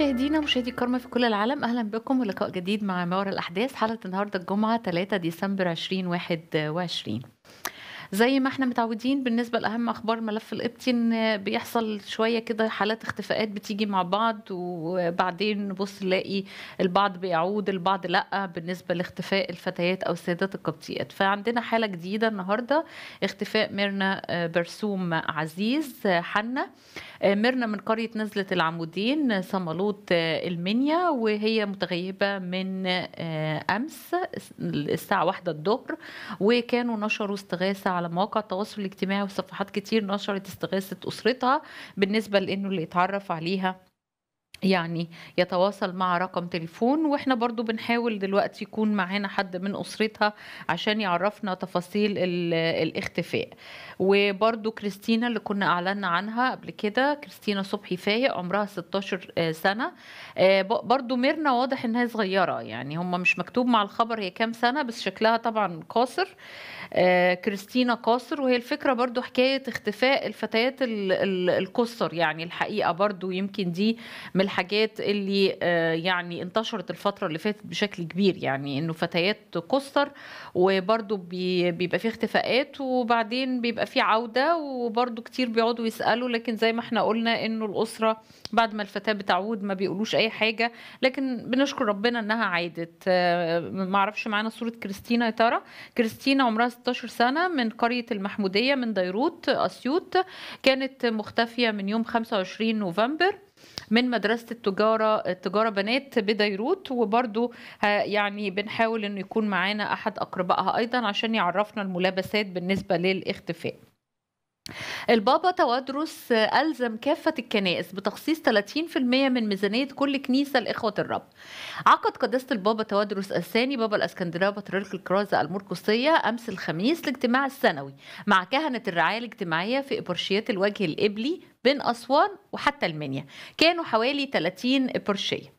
مشاهدينا مشاهدي كارما في كل العالم أهلا بكم ولقاء جديد مع ما وراء الأحداث حلقة النهاردة الجمعة 3 ديسمبر 2021 زي ما احنا متعودين بالنسبه لاهم اخبار ملف القبطي ان بيحصل شويه كده حالات اختفاءات بتيجي مع بعض وبعدين نبص نلاقي البعض بيعود البعض لا بالنسبه لاختفاء الفتيات او السيدات القبطيات فعندنا حاله جديده النهارده اختفاء ميرنا آه، برسوم عزيز آه، حنا آه، ميرنا من قريه نزله العمودين صمالوت المنيا وهي متغيبه من امس الساعه واحدة الظهر وكانوا نشروا استغاثه على مواقع التواصل الاجتماعي وصفحات كتير نشرت استغاثه اسرتها بالنسبه لانه اللي يتعرف عليها يعني يتواصل مع رقم تليفون واحنا برضو بنحاول دلوقتي يكون معانا حد من اسرتها عشان يعرفنا تفاصيل الاختفاء وبرضو كريستينا اللي كنا اعلنا عنها قبل كده كريستينا صبحي فايق عمرها 16 سنه آه، برضو ميرنا واضح انها صغيره يعني هم مش مكتوب مع الخبر هي كام سنه بس شكلها طبعا قاصر آه، كريستينا قاصر وهي الفكره برضو حكايه اختفاء الفتيات القصر يعني الحقيقه برضو يمكن دي من الحاجات اللي آه، يعني انتشرت الفتره اللي فاتت بشكل كبير يعني انه فتيات قصر وبرضو بيبقى في اختفاءات وبعدين بيبقى في عوده وبرضو كتير بيقعدوا يسالوا لكن زي ما احنا قلنا انه الاسره بعد ما الفتاه بتعود ما بيقولوش اي حاجه لكن بنشكر ربنا انها عادت آه، معرفش معانا صوره كريستينا يا ترى كريستينا عمرها 16 سنة من قرية المحمودية من ديروت أسيوط كانت مختفية من يوم 25 نوفمبر من مدرسة التجارة التجارة بنات بديروت وبرضو يعني بنحاول انه يكون معانا احد اقربائها ايضا عشان يعرفنا الملابسات بالنسبة للاختفاء البابا توادرس ألزم كافة الكنائس بتخصيص 30% من ميزانية كل كنيسة لإخوة الرب عقد قداسة البابا توادرس الثاني بابا الأسكندرية بطريرك الكرازة المركوسية أمس الخميس الاجتماع السنوي مع كهنة الرعاية الاجتماعية في إبرشيات الوجه الإبلي بين أسوان وحتى المنيا كانوا حوالي 30 إبرشية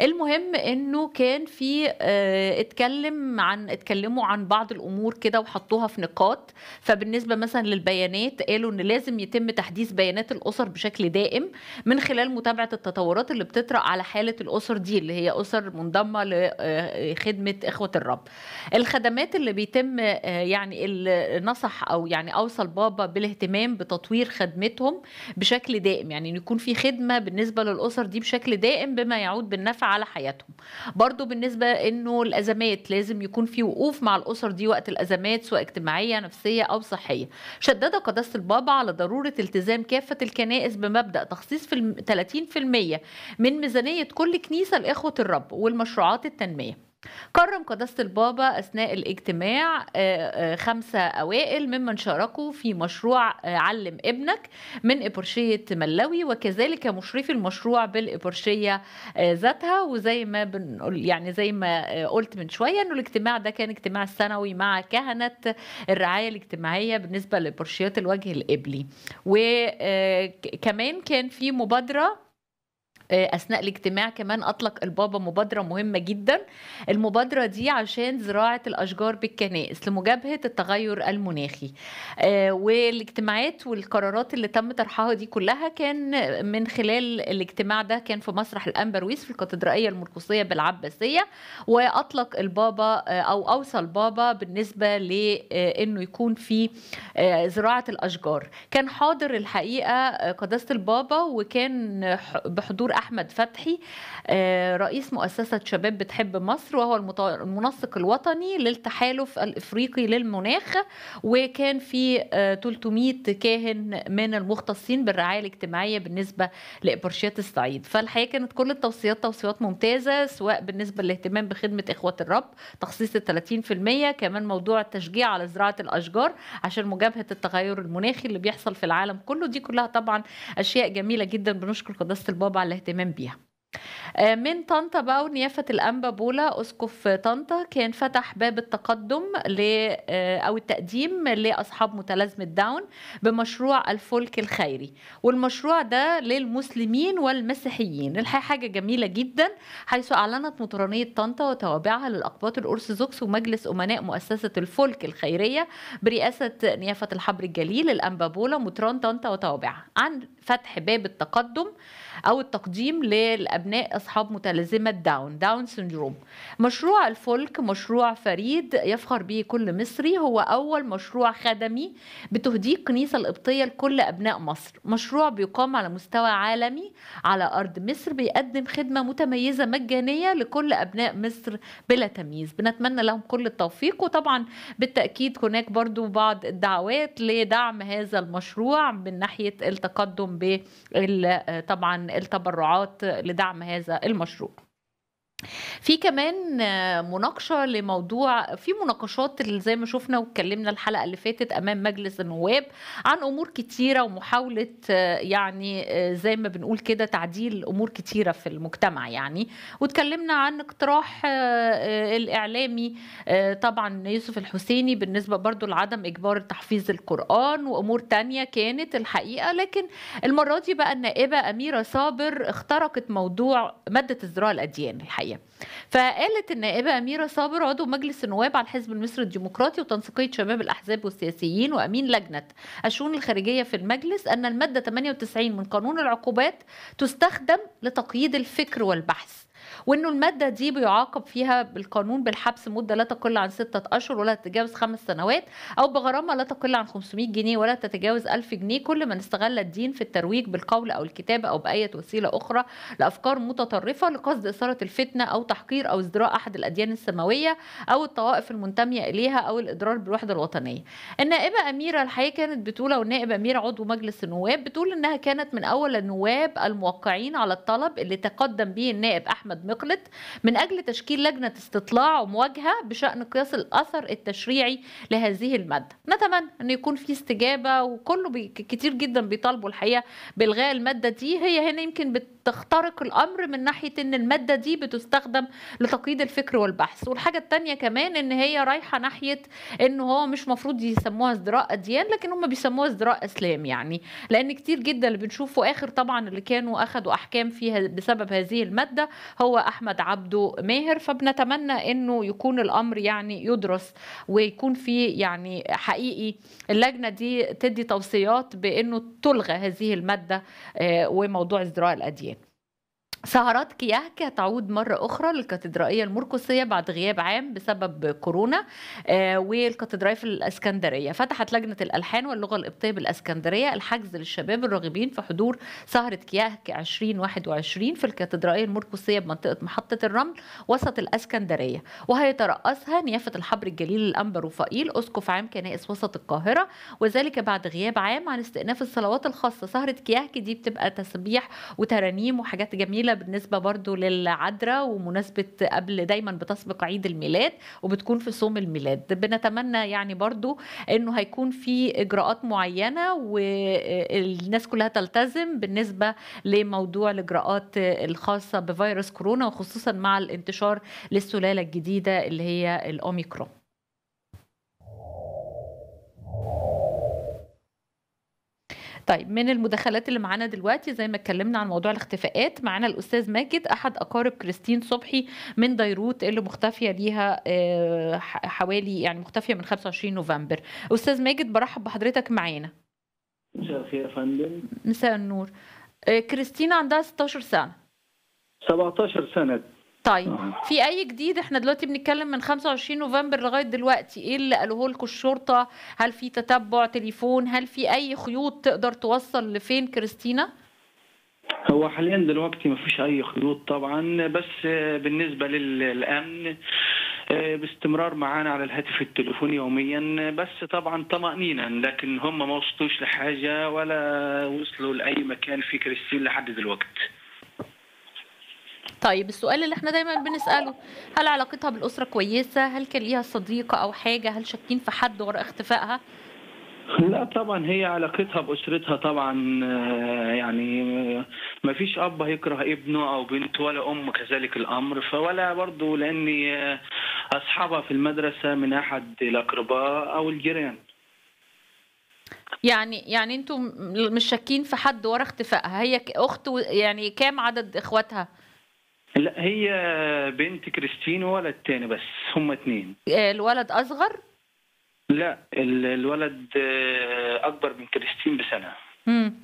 المهم انه كان في اه اتكلم عن اتكلموا عن بعض الامور كده وحطوها في نقاط فبالنسبه مثلا للبيانات قالوا ان لازم يتم تحديث بيانات الاسر بشكل دائم من خلال متابعه التطورات اللي بتطرا على حاله الاسر دي اللي هي اسر منضمه لخدمه آه، اخوه الرب الخدمات اللي بيتم آه، يعني اللي نصح او يعني اوصى البابا بالاهتمام بتطوير خدمتهم بشكل دائم يعني يكون في خدمه بالنسبه للاسر دي بشكل دائم بما يعود بالنفع على حياتهم برضو بالنسبة انه الازمات لازم يكون في وقوف مع الاسر دي وقت الازمات سواء اجتماعية نفسية او صحية شدد قداسة البابا على ضرورة التزام كافة الكنائس بمبدأ تخصيص في 30% من ميزانية كل كنيسة لإخوة الرب والمشروعات التنمية كرم قداسة البابا أثناء الاجتماع آه، آه، خمسة أوائل ممن شاركوا في مشروع آه، علم ابنك من إبرشية ملاوي وكذلك مشرفي المشروع بالإبرشية ذاتها وزي ما بنقول يعني زي ما قلت من شوية إنه الاجتماع ده كان اجتماع سنوي مع كهنة الرعاية الاجتماعية بالنسبة لإبرشيات الوجه القبلي وكمان كان في مبادرة آه، اثناء الاجتماع كمان اطلق البابا مبادره مهمه جدا المبادره دي عشان زراعه الاشجار بالكنائس لمجابهه التغير المناخي آه، والاجتماعات والقرارات اللي تم طرحها دي كلها كان من خلال الاجتماع ده كان في مسرح الامبرويس في الكاتدرائيه المرقصيه بالعباسيه واطلق البابا آه، او اوصى البابا بالنسبه لانه يكون في زراعه الاشجار كان حاضر الحقيقه قداسه البابا وكان بحضور أحمد فتحي آه، رئيس مؤسسة شباب بتحب مصر وهو المنسق الوطني للتحالف الإفريقي للمناخ وكان في 300 آه، كاهن من المختصين بالرعاية الاجتماعية بالنسبة لإبرشيات الصعيد فالحقيقة كانت كل التوصيات توصيات ممتازة سواء بالنسبة للاهتمام بخدمة إخوة الرب تخصيص ال 30% كمان موضوع التشجيع على زراعة الأشجار عشان مجابهة التغير المناخي اللي بيحصل في العالم كله دي كلها طبعا أشياء جميلة جدا بنشكر قداسة البابا على الاهتمام بيها آه، من طنطا بقى ونيافة الأنبا بولا أسقف طنطا كان فتح باب التقدم ل آه، أو التقديم لأصحاب متلازمة داون بمشروع الفلك الخيري والمشروع ده للمسلمين والمسيحيين الحقيقة حاجة جميلة جدا حيث أعلنت مطرانية طنطا وتوابعها للأقباط الأرثوذكس ومجلس أمناء مؤسسة الفلك الخيرية برئاسة نيافة الحبر الجليل الأنبا بولا مطران طنطا وتوابعها عن فتح باب التقدم او التقديم للابناء اصحاب متلازمه داون داون سندروم مشروع الفولك مشروع فريد يفخر به كل مصري هو اول مشروع خدمي بتهديه الكنيسه القبطيه لكل ابناء مصر مشروع بيقام على مستوى عالمي على ارض مصر بيقدم خدمه متميزه مجانيه لكل ابناء مصر بلا تمييز بنتمنى لهم كل التوفيق وطبعا بالتاكيد هناك برضو بعض الدعوات لدعم هذا المشروع من ناحيه التقدم ب طبعا عن التبرعات لدعم هذا المشروع في كمان مناقشة لموضوع في مناقشات اللي زي ما شفنا واتكلمنا الحلقة اللي فاتت أمام مجلس النواب عن أمور كتيرة ومحاولة يعني زي ما بنقول كده تعديل أمور كتيرة في المجتمع يعني واتكلمنا عن اقتراح آه، الإعلامي آه، طبعا يوسف الحسيني بالنسبة برضو لعدم إجبار تحفيظ القرآن وأمور تانية كانت الحقيقة لكن المرة دي بقى النائبة أميرة صابر اخترقت موضوع مادة الزراعة الأديان الحقيقة الحقيقه فقالت النائبه اميره صابر عضو مجلس النواب عن الحزب المصري الديمقراطي وتنسيقيه شباب الاحزاب والسياسيين وامين لجنه الشؤون الخارجيه في المجلس ان الماده 98 من قانون العقوبات تستخدم لتقييد الفكر والبحث وانه الماده دي بيعاقب فيها بالقانون بالحبس مده لا تقل عن ستة اشهر ولا تتجاوز خمس سنوات او بغرامه لا تقل عن 500 جنيه ولا تتجاوز 1000 جنيه كل من استغل الدين في الترويج بالقول او الكتابه او باي وسيله اخرى لافكار متطرفه لقصد اثاره الفتنه او تحقير او ازدراء احد الاديان السماويه او الطوائف المنتميه اليها او الاضرار بالوحده الوطنيه النائبه اميره الحقيقه كانت بتقول او النائب امير عضو مجلس النواب بتقول انها كانت من اول النواب الموقعين على الطلب اللي تقدم به النائب احمد مقلت من أجل تشكيل لجنة استطلاع ومواجهة بشأن قياس الأثر التشريعي لهذه المادة نتمنى أن يكون في استجابة وكله كتير جدا بيطالبوا الحقيقة بإلغاء المادة دي هي هنا يمكن بت تخترق الامر من ناحيه ان الماده دي بتستخدم لتقييد الفكر والبحث والحاجه الثانيه كمان ان هي رايحه ناحيه ان هو مش مفروض يسموها ازدراء اديان لكن هم بيسموها ازدراء اسلام يعني لان كتير جدا اللي بنشوفه اخر طبعا اللي كانوا اخذوا احكام فيها بسبب هذه الماده هو احمد عبده ماهر فبنتمنى انه يكون الامر يعني يدرس ويكون في يعني حقيقي اللجنه دي تدي توصيات بانه تلغى هذه الماده آه، وموضوع ازدراء الاديان سهرات كياهك هتعود مرة أخرى للكاتدرائية المرقسية بعد غياب عام بسبب كورونا آه والكاتدرائية في الإسكندرية فتحت لجنة الألحان واللغة القبطية بالإسكندرية الحجز للشباب الراغبين في حضور سهرة كياهك 2021 في الكاتدرائية المرقسية بمنطقة محطة الرمل وسط الإسكندرية وهيترأسها نيافة الحبر الجليل الأنبا وفائيل أسقف عام كنائس وسط القاهرة وذلك بعد غياب عام عن استئناف الصلوات الخاصة سهرة كياهك دي بتبقى تسبيح وترانيم وحاجات جميلة جميله بالنسبه برضو للعذراء ومناسبه قبل دايما بتسبق عيد الميلاد وبتكون في صوم الميلاد بنتمنى يعني برضو انه هيكون في اجراءات معينه والناس كلها تلتزم بالنسبه لموضوع الاجراءات الخاصه بفيروس كورونا وخصوصا مع الانتشار للسلاله الجديده اللي هي الاوميكرون طيب من المداخلات اللي معانا دلوقتي زي ما اتكلمنا عن موضوع الاختفاءات معانا الاستاذ ماجد احد اقارب كريستين صبحي من ديروت اللي مختفيه ليها آه، حوالي يعني مختفيه من 25 نوفمبر استاذ ماجد برحب بحضرتك معانا مساء الخير يا فندم مساء النور آه، كريستينا عندها 16 سنه 17 سنه طيب في اي جديد احنا دلوقتي بنتكلم من 25 نوفمبر لغايه دلوقتي ايه اللي قالوه لكم الشرطه هل في تتبع تليفون هل في اي خيوط تقدر توصل لفين كريستينا هو حاليا دلوقتي ما فيش اي خيوط طبعا بس بالنسبه للامن آه، باستمرار معانا على الهاتف التليفوني يوميا بس طبعا طمأنينا لكن هم ما وصلوش لحاجه ولا وصلوا لاي مكان في كريستين لحد دلوقتي طيب السؤال اللي احنا دايما بنساله هل علاقتها بالاسره كويسه هل كان ليها صديقه او حاجه هل شاكين في حد وراء اختفائها لا طبعا هي علاقتها باسرتها طبعا آه، يعني آه، ما فيش اب هيكره ابنه او بنته ولا ام كذلك الامر فولا برضه لاني آه، اصحابها في المدرسه من احد الاقرباء او الجيران يعني يعني انتم مش شاكين في حد ورا اختفائها هي اخت يعني كام عدد اخواتها لا هي بنت كريستين وولد تاني بس هما اتنين الولد اصغر لا الولد آه، اكبر من كريستين بسنه مم.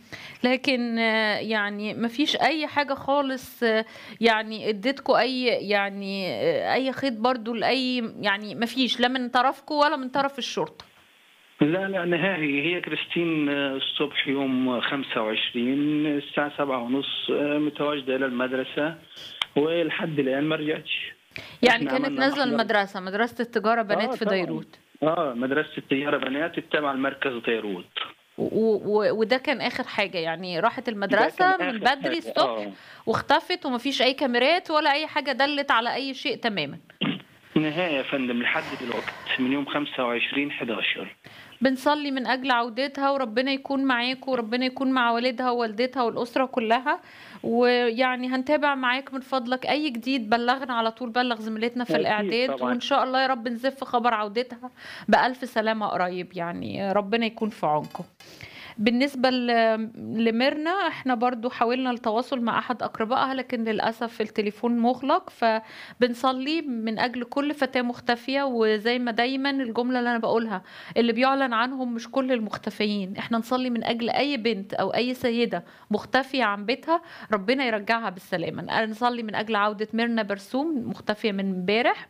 لكن آه، يعني ما فيش اي حاجه خالص آه، يعني اديتكم اي يعني اي خيط برضو لاي يعني ما فيش لا من طرفكم ولا من طرف الشرطه لا لا نهائي هي كريستين الصبح يوم 25 الساعة سبعة ونص متواجدة إلى المدرسة ولحد الان ما رجعتش يعني كانت نازله المدرسه مدرسه التجاره بنات آه في ديروت اه مدرسه التجاره بنات التابعه لمركز ديروت وده كان اخر حاجه يعني راحت المدرسه من بدري الصبح آه. واختفت ومفيش اي كاميرات ولا اي حاجه دلت على اي شيء تماما نهايه يا فندم لحد دلوقتي من يوم 25 11 بنصلي من اجل عودتها وربنا يكون معاك وربنا يكون مع والدها ووالدتها والاسره كلها ويعني هنتابع معاك من فضلك اي جديد بلغنا على طول بلغ زميلتنا في الاعداد طبعا. وان شاء الله يا رب نزف خبر عودتها بالف سلامه قريب يعني ربنا يكون في عونكم بالنسبة لميرنا احنا برضو حاولنا التواصل مع أحد أقربائها لكن للأسف التليفون مغلق فبنصلي من أجل كل فتاة مختفية وزي ما دايما الجملة اللي أنا بقولها اللي بيعلن عنهم مش كل المختفيين احنا نصلي من أجل أي بنت أو أي سيدة مختفية عن بيتها ربنا يرجعها بالسلامة نصلي من أجل عودة ميرنا برسوم مختفية من امبارح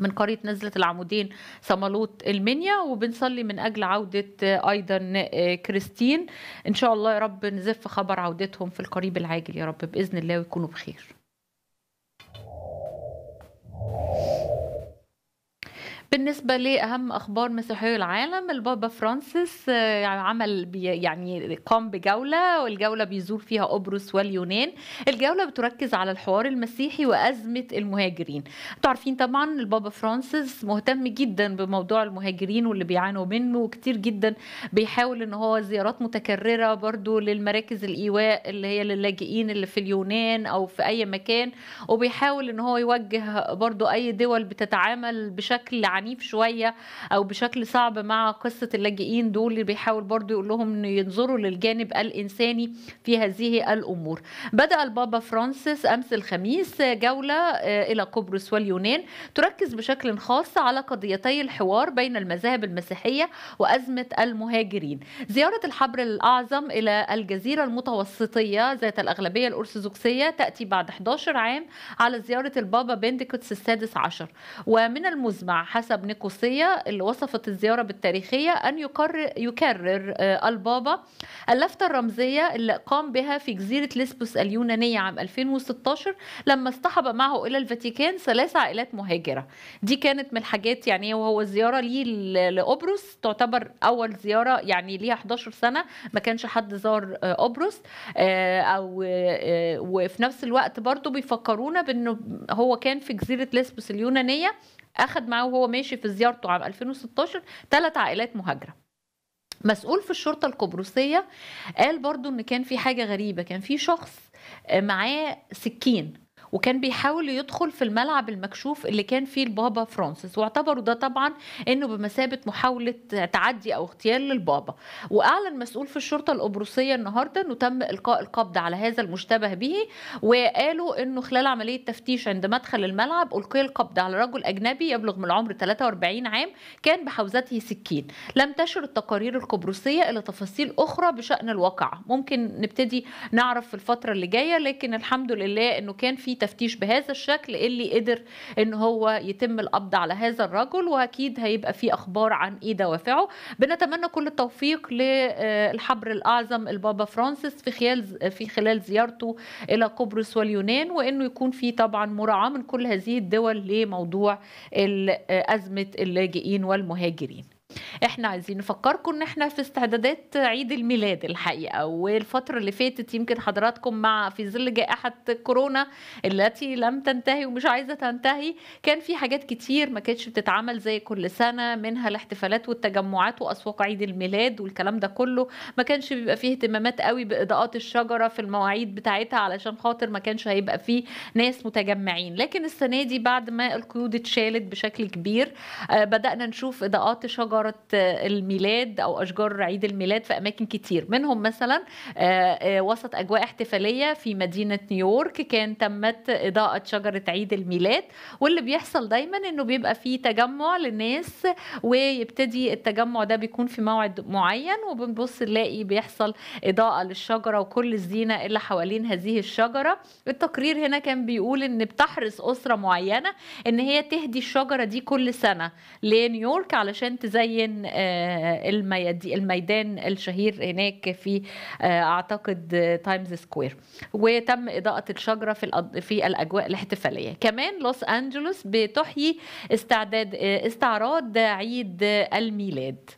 من قرية نزلة العمودين صمالوت المنيا وبنصلي من أجل عودة آه، أيضا آه، كريستين إن شاء الله يا رب نزف خبر عودتهم في القريب العاجل يا رب بإذن الله ويكونوا بخير بالنسبة لأهم أخبار مسيحية العالم البابا فرانسيس آه، يعني عمل يعني قام بجولة والجولة بيزور فيها قبرص واليونان الجولة بتركز على الحوار المسيحي وأزمة المهاجرين تعرفين طبعا البابا فرانسيس مهتم جدا بموضوع المهاجرين واللي بيعانوا منه وكتير جدا بيحاول ان هو زيارات متكررة برضو للمراكز الإيواء اللي هي للاجئين اللي في اليونان أو في أي مكان وبيحاول ان هو يوجه برضو أي دول بتتعامل بشكل عنيف شويه او بشكل صعب مع قصه اللاجئين دول اللي بيحاول برضو يقول لهم ان ينظروا للجانب الانساني في هذه الامور بدا البابا فرانسيس امس الخميس جوله آه، الى قبرص واليونان تركز بشكل خاص على قضيتي الحوار بين المذاهب المسيحيه وازمه المهاجرين زياره الحبر الاعظم الى الجزيره المتوسطيه ذات الاغلبيه الارثوذكسيه تاتي بعد 11 عام على زياره البابا بنديكوتس السادس عشر ومن المزمع حسب حسب نيقوسية اللي وصفت الزيارة بالتاريخية أن يكرر يكرر آه، البابا اللفتة الرمزية اللي قام بها في جزيرة ليسبوس اليونانية عام 2016 لما اصطحب معه إلى الفاتيكان ثلاث عائلات مهاجرة دي كانت من الحاجات يعني وهو الزيارة ليه لقبرص تعتبر أول زيارة يعني ليها 11 سنة ما كانش حد زار قبرص آه، آه، أو وفي نفس الوقت برضه بيفكرونا بأنه هو كان في جزيرة ليسبوس اليونانية اخذ معاه وهو ماشي في زيارته عام 2016 ثلاث عائلات مهاجره مسؤول في الشرطه القبرصيه قال برضو ان كان في حاجه غريبه كان في شخص آه، معاه سكين وكان بيحاول يدخل في الملعب المكشوف اللي كان فيه البابا فرانسيس واعتبروا ده طبعا انه بمثابه محاوله تعدي او اغتيال للبابا واعلن مسؤول في الشرطه القبرصيه النهارده انه تم القاء القبض على هذا المشتبه به وقالوا انه خلال عمليه تفتيش عند مدخل الملعب القي القبض على رجل اجنبي يبلغ من العمر 43 عام كان بحوزته سكين لم تشر التقارير القبرصيه الى تفاصيل اخرى بشان الواقعه ممكن نبتدي نعرف في الفتره اللي جايه لكن الحمد لله انه كان في تفتيش بهذا الشكل اللي قدر ان هو يتم القبض على هذا الرجل واكيد هيبقى في اخبار عن ايه دوافعه بنتمنى كل التوفيق للحبر الاعظم البابا فرانسيس في خلال في خلال زيارته الى قبرص واليونان وانه يكون في طبعا مراعاه من كل هذه الدول لموضوع ازمه اللاجئين والمهاجرين احنا عايزين نفكركم ان احنا في استعدادات عيد الميلاد الحقيقه والفتره اللي فاتت يمكن حضراتكم مع في ظل جائحه كورونا التي لم تنتهي ومش عايزه تنتهي كان في حاجات كتير ما كانتش بتتعمل زي كل سنه منها الاحتفالات والتجمعات واسواق عيد الميلاد والكلام ده كله ما كانش بيبقى فيه اهتمامات قوي باضاءات الشجره في المواعيد بتاعتها علشان خاطر ما كانش هيبقى فيه ناس متجمعين لكن السنه دي بعد ما القيود اتشالت بشكل كبير آه، بدانا نشوف اضاءات شجر شجره الميلاد او اشجار عيد الميلاد في اماكن كتير منهم مثلا آه، آه، وسط اجواء احتفاليه في مدينه نيويورك كان تمت اضاءه شجره عيد الميلاد واللي بيحصل دايما انه بيبقى في تجمع للناس ويبتدي التجمع ده بيكون في موعد معين وبنبص نلاقي بيحصل اضاءه للشجره وكل الزينه اللي حوالين هذه الشجره التقرير هنا كان بيقول ان بتحرص اسره معينه ان هي تهدي الشجره دي كل سنه لنيويورك علشان تزين بين آه، الميدان الشهير هناك في آه، اعتقد تايمز سكوير وتم اضاءه الشجره في في الاجواء الاحتفاليه كمان لوس انجلوس بتحيي استعداد آه، استعراض عيد الميلاد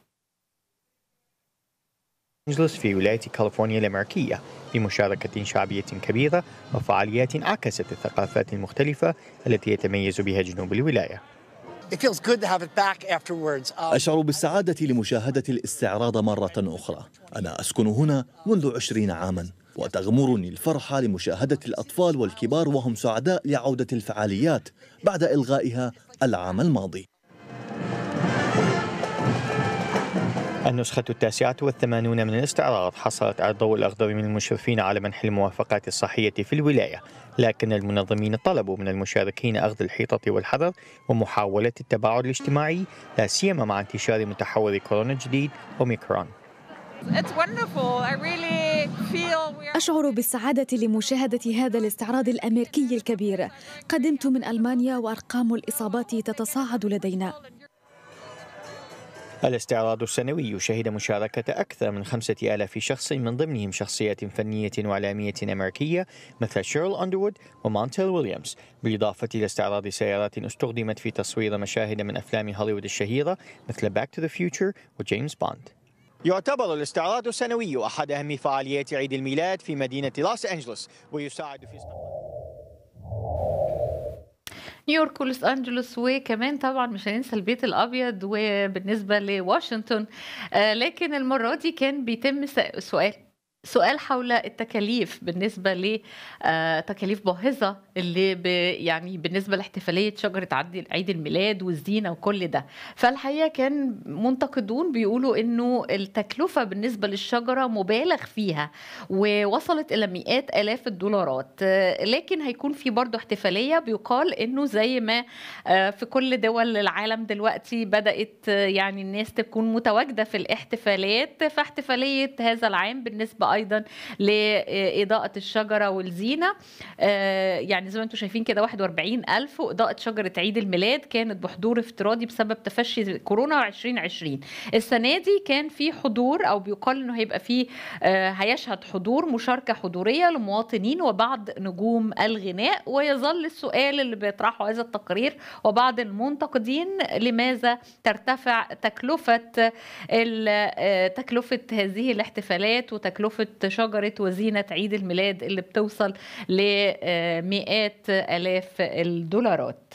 أنجلوس في ولاية كاليفورنيا الأمريكية بمشاركة شعبية كبيرة وفعاليات عكست الثقافات المختلفة التي يتميز بها جنوب الولاية Um, أشعر بالسعادة لمشاهدة الاستعراض مرة أخرى أنا أسكن هنا منذ عشرين عاماً وتغمرني الفرحة لمشاهدة الأطفال والكبار وهم سعداء لعودة الفعاليات بعد إلغائها العام الماضي النسخة التاسعة والثمانون من الاستعراض حصلت على الضوء الأخضر من المشرفين على منح الموافقات الصحية في الولاية لكن المنظمين طلبوا من المشاركين أخذ الحيطة والحذر ومحاولة التباعد الاجتماعي لا سيما مع انتشار متحور كورونا الجديد أوميكرون أشعر بالسعادة لمشاهدة هذا الاستعراض الأمريكي الكبير قدمت من ألمانيا وأرقام الإصابات تتصاعد لدينا الاستعراض السنوي شهد مشاركة أكثر من خمسة آلاف شخص من ضمنهم شخصيات فنية وإعلامية أمريكية مثل شيرل أندروود ومانتيل ويليامز بالإضافة إلى استعراض سيارات استخدمت في تصوير مشاهد من أفلام هوليوود الشهيرة مثل باك تو ذا فيوتشر وجيمس بوند يعتبر الاستعراض السنوي أحد أهم فعاليات عيد الميلاد في مدينة لوس أنجلوس ويساعد في استقبال نيويورك ولوس انجلوس وكمان طبعا مش هننسى البيت الابيض وبالنسبه لواشنطن آه، لكن المره دي كان بيتم سؤال سؤال حول التكاليف بالنسبة لتكاليف آه، باهظة اللي ب يعني بالنسبة لاحتفالية شجرة عيد الميلاد والزينة وكل ده فالحقيقة كان منتقدون بيقولوا إنه التكلفة بالنسبة للشجرة مبالغ فيها ووصلت إلى مئات آلاف الدولارات آه، لكن هيكون في برضه احتفالية بيقال إنه زي ما آه، في كل دول العالم دلوقتي بدأت يعني الناس تكون متواجدة في الاحتفالات فاحتفالية هذا العام بالنسبة ايضا لاضاءه الشجره والزينه آه، يعني زي ما انتم شايفين كده 41000 واضاءه شجره عيد الميلاد كانت بحضور افتراضي بسبب تفشي كورونا 2020 السنه دي كان في حضور او بيقال انه هيبقى في آه، هيشهد حضور مشاركه حضوريه لمواطنين وبعض نجوم الغناء ويظل السؤال اللي بيطرحه هذا التقرير وبعض المنتقدين لماذا ترتفع تكلفه آه، تكلفه هذه الاحتفالات وتكلفه وقفة شجرة وزينة عيد الميلاد اللي بتوصل لمئات آلاف الدولارات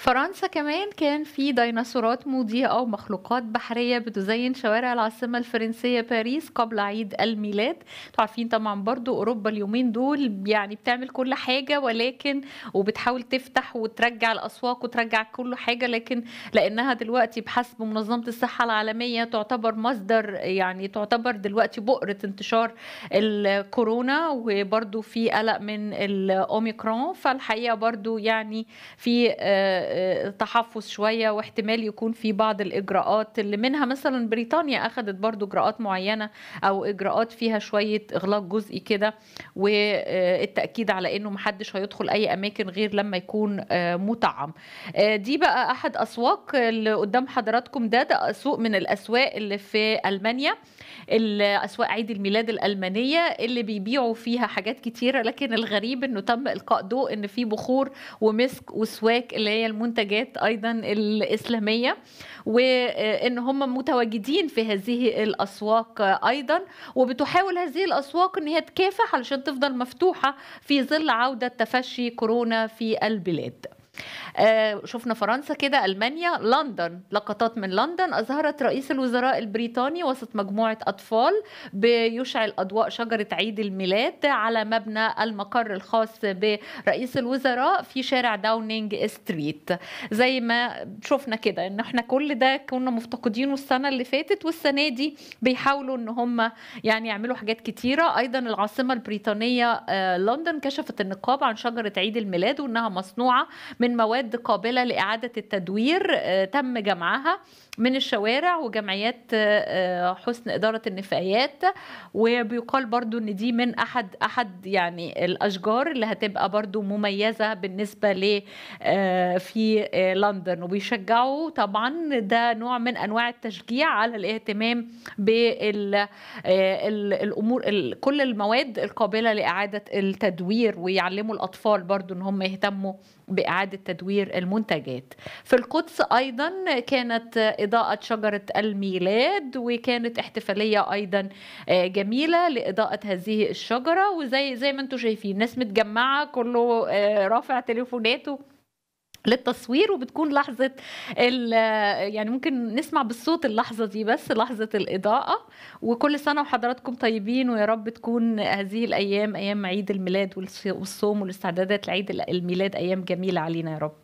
فرنسا كمان كان في ديناصورات مضيئة أو مخلوقات بحرية بتزين شوارع العاصمة الفرنسية باريس قبل عيد الميلاد عارفين طبعا برضو أوروبا اليومين دول يعني بتعمل كل حاجة ولكن وبتحاول تفتح وترجع الأسواق وترجع كل حاجة لكن لأنها دلوقتي بحسب منظمة الصحة العالمية تعتبر مصدر يعني تعتبر دلوقتي بؤرة انتشار الكورونا وبرضو في قلق من الأوميكرون فالحقيقة برضو يعني في آه، تحفظ شويه واحتمال يكون في بعض الاجراءات اللي منها مثلا بريطانيا اخذت برضو اجراءات معينه او اجراءات فيها شويه اغلاق جزئي كده والتاكيد على انه محدش هيدخل اي اماكن غير لما يكون آه، مطعم آه، دي بقى احد اسواق اللي قدام حضراتكم ده ده سوق من الاسواق اللي في المانيا الاسواق عيد الميلاد الالمانيه اللي بيبيعوا فيها حاجات كتيره لكن الغريب انه تم القاء ضوء ان في بخور ومسك وسواك اللي هي المنتجات ايضا الاسلاميه وان هم متواجدين في هذه الاسواق ايضا وبتحاول هذه الاسواق ان هي تكافح علشان تفضل مفتوحه في ظل عوده تفشي كورونا في البلاد. آه، شفنا فرنسا كده المانيا لندن لقطات من لندن اظهرت رئيس الوزراء البريطاني وسط مجموعه اطفال بيشعل اضواء شجره عيد الميلاد على مبنى المقر الخاص برئيس الوزراء في شارع داونينج ستريت زي ما شفنا كده ان احنا كل ده كنا مفتقدينه السنه اللي فاتت والسنه دي بيحاولوا ان هم يعني يعملوا حاجات كتيره ايضا العاصمه البريطانيه آه، لندن كشفت النقاب عن شجره عيد الميلاد وانها مصنوعه من مواد مواد قابله لاعاده التدوير آه، تم جمعها من الشوارع وجمعيات آه، آه، حسن إدارة النفايات وبيقال برضو أن دي من أحد أحد يعني الأشجار اللي هتبقى برضو مميزة بالنسبة ل آه، في لندن وبيشجعوا طبعا ده نوع من أنواع التشجيع على الاهتمام بالأمور كل المواد القابلة لإعادة التدوير ويعلموا الأطفال برضو أن هم يهتموا بإعادة تدوير المنتجات في القدس أيضا كانت لإضاءة شجرة الميلاد وكانت احتفالية أيضا آه، جميلة لإضاءة هذه الشجرة وزي زي ما انتم شايفين ناس متجمعة كله آه، رافع تليفوناته للتصوير وبتكون لحظة آه، يعني ممكن نسمع بالصوت اللحظة دي بس لحظة الإضاءة وكل سنة وحضراتكم طيبين ويا رب تكون هذه الأيام أيام عيد الميلاد والصوم والاستعدادات لعيد الميلاد أيام جميلة علينا يا رب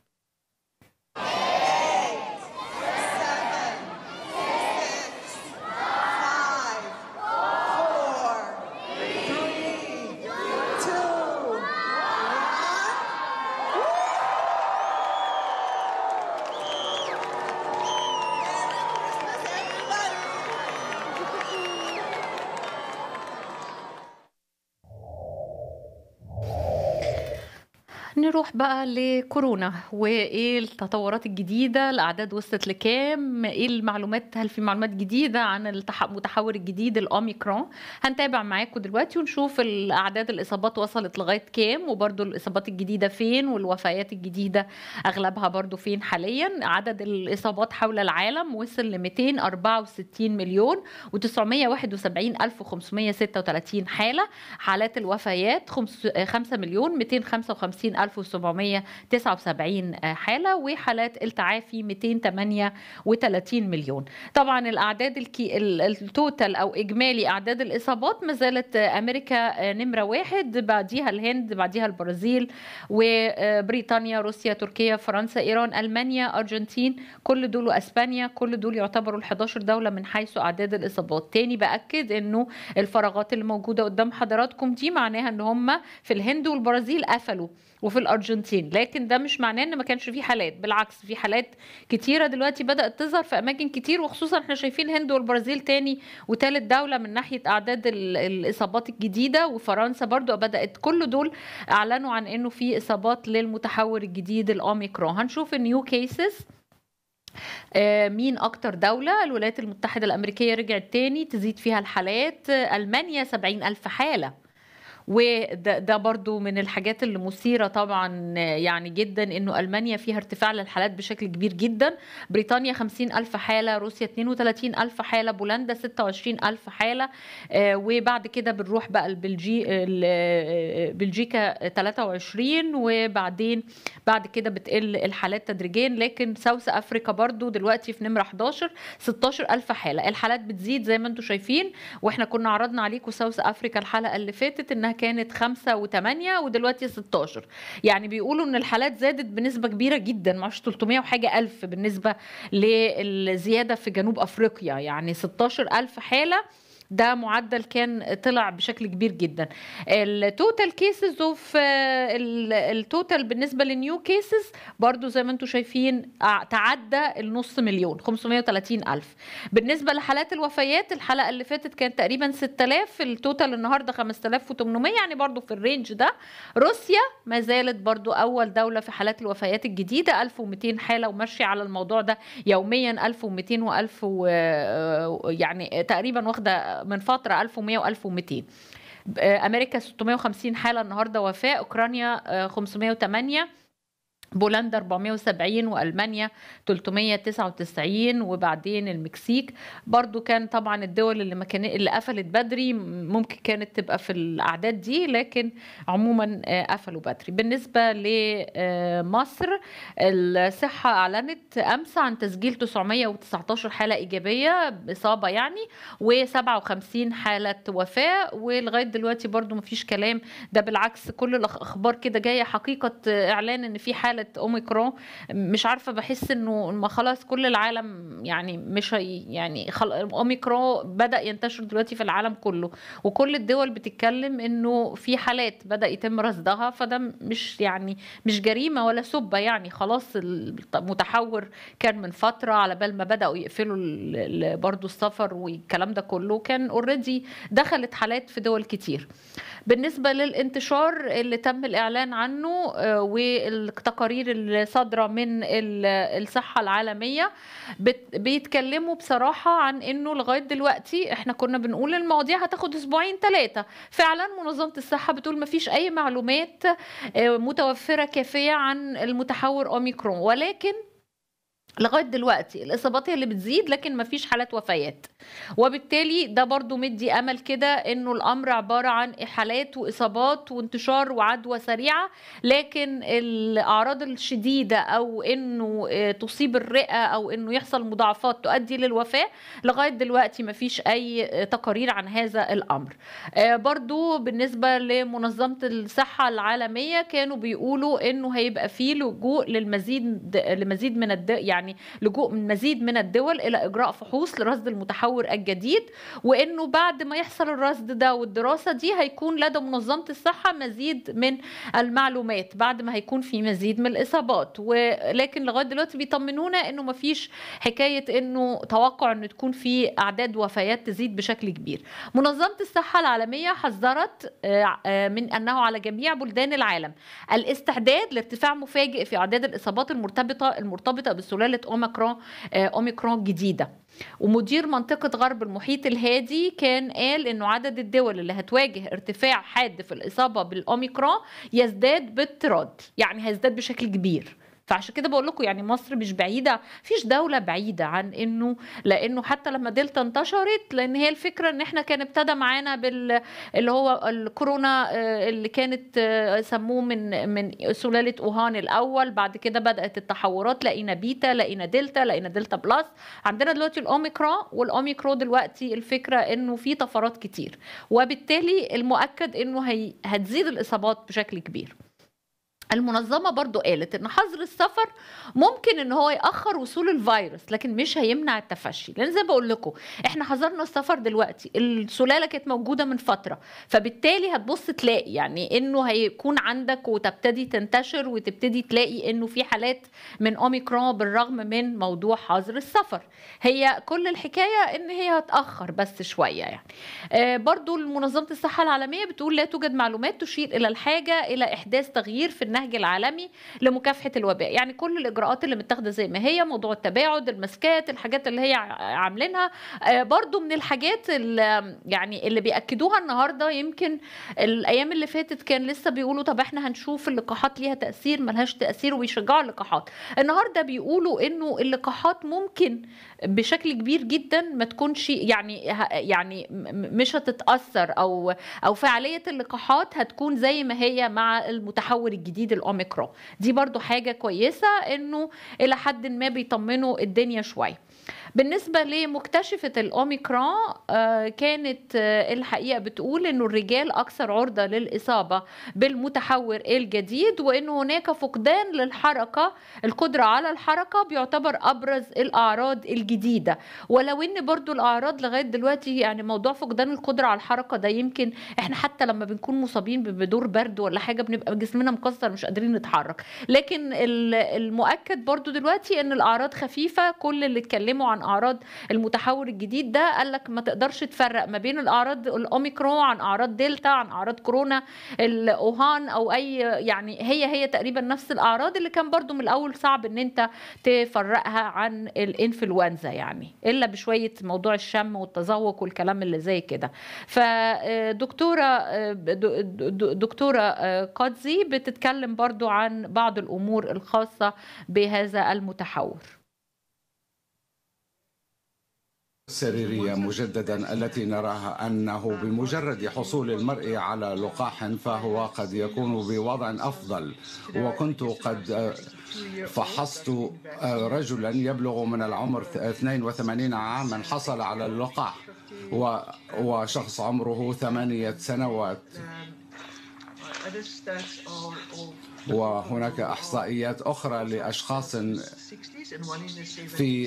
نروح بقى لكورونا وايه التطورات الجديده الاعداد وصلت لكام ايه المعلومات هل في معلومات جديده عن المتحور الجديد الاوميكرون هنتابع معاكم دلوقتي ونشوف الاعداد الاصابات وصلت لغايه كام وبرده الاصابات الجديده فين والوفيات الجديده اغلبها برده فين حاليا عدد الاصابات حول العالم وصل ل 264 مليون و971536 حاله حالات الوفيات 5 مليون 255 1779 آه، حالة وحالات التعافي 238 مليون طبعا الأعداد الكي... التوتال أو إجمالي أعداد الإصابات ما زالت آه، أمريكا آه، نمرة واحد بعديها الهند بعديها البرازيل وبريطانيا روسيا تركيا فرنسا إيران ألمانيا أرجنتين كل دول وأسبانيا كل دول يعتبروا ال 11 دولة من حيث أعداد الإصابات تاني بأكد أنه الفراغات اللي موجودة قدام حضراتكم دي معناها أن هم في الهند والبرازيل قفلوا وفي الارجنتين لكن ده مش معناه ان ما كانش في حالات بالعكس في حالات كتيره دلوقتي بدات تظهر في اماكن كتير وخصوصا احنا شايفين الهند والبرازيل تاني وتالت دوله من ناحيه اعداد الاصابات الجديده وفرنسا برضو بدات كل دول اعلنوا عن انه في اصابات للمتحور الجديد الاوميكرون هنشوف النيو كيسز آه، مين اكتر دولة الولايات المتحدة الامريكية رجعت تاني تزيد فيها الحالات آه، المانيا سبعين الف حالة وده ده برضو من الحاجات اللي مثيرة طبعا يعني جدا انه ألمانيا فيها ارتفاع للحالات بشكل كبير جدا بريطانيا 50 ألف حالة روسيا 32 ألف حالة بولندا 26 ألف حالة آه، وبعد كده بنروح بقى البلجي آه، بلجيكا 23 وبعدين بعد كده بتقل الحالات تدريجيا لكن ساوث أفريقيا برضو دلوقتي في نمرة 11 16 ألف حالة الحالات بتزيد زي ما انتم شايفين واحنا كنا عرضنا عليكم ساوث أفريقيا الحلقة اللي فاتت انها كانت 5 و8 ودلوقتي 16 يعني بيقولوا ان الحالات زادت بنسبه كبيره جدا معرفش 300 وحاجه الف بالنسبه للزياده في جنوب افريقيا يعني 16 ألف حاله ده معدل كان طلع بشكل كبير جدا التوتال كيسز اوف التوتال بالنسبه للنيو كيسز برضو زي ما انتم شايفين تعدى النص مليون 530 الف بالنسبه لحالات الوفيات الحلقه اللي فاتت كانت تقريبا 6000 التوتال النهارده 5800 يعني برضو في الرينج ده روسيا ما زالت برضو اول دوله في حالات الوفيات الجديده 1200 حاله وماشيه على الموضوع ده يوميا 1200 و1000 آه، يعني تقريبا واخده من فتره 1100 و1200 آه، امريكا 650 حاله النهارده وفاه اوكرانيا 508 آه، بولندا 470 والمانيا 399 وبعدين المكسيك برضو كان طبعا الدول اللي ما كان اللي قفلت بدري ممكن كانت تبقى في الاعداد دي لكن عموما آه، قفلوا بدري بالنسبه لمصر آه، الصحه اعلنت امس عن تسجيل 919 حاله ايجابيه اصابه يعني و57 حاله وفاه ولغايه دلوقتي برضو فيش كلام ده بالعكس كل الاخبار كده جايه حقيقه آه، اعلان ان في حاله حاله اوميكرون مش عارفه بحس انه ما خلاص كل العالم يعني مش هي يعني خل... اوميكرون بدا ينتشر دلوقتي في العالم كله وكل الدول بتتكلم انه في حالات بدا يتم رصدها فده مش يعني مش جريمه ولا سبه يعني خلاص المتحور كان من فتره على بال ما بداوا يقفلوا برضه السفر والكلام ده كله كان اوريدي دخلت حالات في دول كتير بالنسبه للانتشار اللي تم الاعلان عنه آه، والتقارير التقارير اللي صادره من الصحه العالميه بيتكلموا بصراحه عن انه لغايه دلوقتي احنا كنا بنقول المواضيع هتاخد اسبوعين ثلاثه فعلا منظمه الصحه بتقول ما فيش اي معلومات آه، متوفره كافيه عن المتحور اوميكرون ولكن لغايه دلوقتي الاصابات هي اللي بتزيد لكن ما فيش حالات وفيات وبالتالي ده برضو مدي امل كده انه الامر عباره عن حالات واصابات وانتشار وعدوى سريعه لكن الاعراض الشديده او انه آه، تصيب الرئه او انه يحصل مضاعفات تؤدي للوفاه لغايه دلوقتي ما فيش اي آه، تقارير عن هذا الامر آه، برضو بالنسبه لمنظمه الصحه العالميه كانوا بيقولوا انه هيبقى فيه لجوء للمزيد لمزيد من الد... يعني يعني لجوء من مزيد من الدول الى اجراء فحوص لرصد المتحور الجديد وانه بعد ما يحصل الرصد ده والدراسه دي هيكون لدى منظمه الصحه مزيد من المعلومات بعد ما هيكون في مزيد من الاصابات ولكن لغايه دلوقتي بيطمنونا انه ما فيش حكايه انه توقع ان تكون في اعداد وفيات تزيد بشكل كبير منظمه الصحه العالميه حذرت آه، آه، من انه على جميع بلدان العالم الاستعداد لارتفاع مفاجئ في اعداد الاصابات المرتبطه المرتبطه بالسلاله حالة أوميكرون آه، أوميكرون جديدة ومدير منطقة غرب المحيط الهادي كان قال أنه عدد الدول اللي هتواجه ارتفاع حاد في الإصابة بالأوميكرون يزداد بالتراد يعني هيزداد بشكل كبير فعشان كده بقول لكم يعني مصر مش بعيده فيش دوله بعيده عن انه لانه حتى لما دلتا انتشرت لان هي الفكره ان احنا كان ابتدى معانا بال اللي هو الكورونا آه، اللي كانت آه، سموه من من سلاله اوهان الاول بعد كده بدات التحورات لقينا بيتا لقينا دلتا لقينا دلتا بلس عندنا دلوقتي الاوميكرون والاوميكرو دلوقتي الفكره انه في طفرات كتير وبالتالي المؤكد انه هتزيد الاصابات بشكل كبير المنظمة برضو قالت ان حظر السفر ممكن ان هو يأخر وصول الفيروس لكن مش هيمنع التفشي لان زي ما بقول لكم احنا حظرنا السفر دلوقتي السلالة كانت موجودة من فترة فبالتالي هتبص تلاقي يعني انه هيكون عندك وتبتدي تنتشر وتبتدي تلاقي انه في حالات من اوميكرون بالرغم من موضوع حظر السفر هي كل الحكاية ان هي هتأخر بس شوية يعني آه، برضو المنظمة الصحة العالمية بتقول لا توجد معلومات تشير الى الحاجة الى احداث تغيير في النهج العالمي لمكافحه الوباء يعني كل الاجراءات اللي متاخده زي ما هي موضوع التباعد المسكات الحاجات اللي هي عاملينها آه، برضو من الحاجات اللي يعني اللي بياكدوها النهارده يمكن الايام اللي فاتت كان لسه بيقولوا طب احنا هنشوف اللقاحات ليها تاثير ملهاش تاثير وبيشجعوا اللقاحات النهارده بيقولوا انه اللقاحات ممكن بشكل كبير جدا ما تكونش يعني يعني مش هتتاثر او او فعاليه اللقاحات هتكون زي ما هي مع المتحور الجديد جديد الاوميكرون دي برضو حاجه كويسه انه الى حد ما بيطمنوا الدنيا شويه بالنسبه لمكتشفه الاوميكرون آه، كانت آه، الحقيقه بتقول انه الرجال اكثر عرضه للاصابه بالمتحور الجديد وانه هناك فقدان للحركه القدره على الحركه بيعتبر ابرز الاعراض الجديده ولو ان برضو الاعراض لغايه دلوقتي يعني موضوع فقدان القدره على الحركه ده يمكن احنا حتى لما بنكون مصابين بدور برد ولا حاجه بنبقى جسمنا مكسر مش قادرين نتحرك لكن المؤكد برضو دلوقتي ان الاعراض خفيفه كل اللي اتكلموا عن اعراض المتحور الجديد ده قال لك ما تقدرش تفرق ما بين الاعراض الاوميكرون عن اعراض دلتا عن اعراض كورونا الاوهان او اي يعني هي هي تقريبا نفس الاعراض اللي كان برضو من الاول صعب ان انت تفرقها عن الانفلونزا يعني الا بشويه موضوع الشم والتذوق والكلام اللي زي كده فدكتوره دكتوره قدزي بتتكلم برضو عن بعض الامور الخاصه بهذا المتحور السريرية مجددا التي نراها أنه بمجرد حصول المرء على لقاح فهو قد يكون بوضع أفضل وكنت قد فحصت رجلا يبلغ من العمر 82 عاما حصل على اللقاح وشخص عمره ثمانية سنوات وهناك احصائيات اخرى لاشخاص في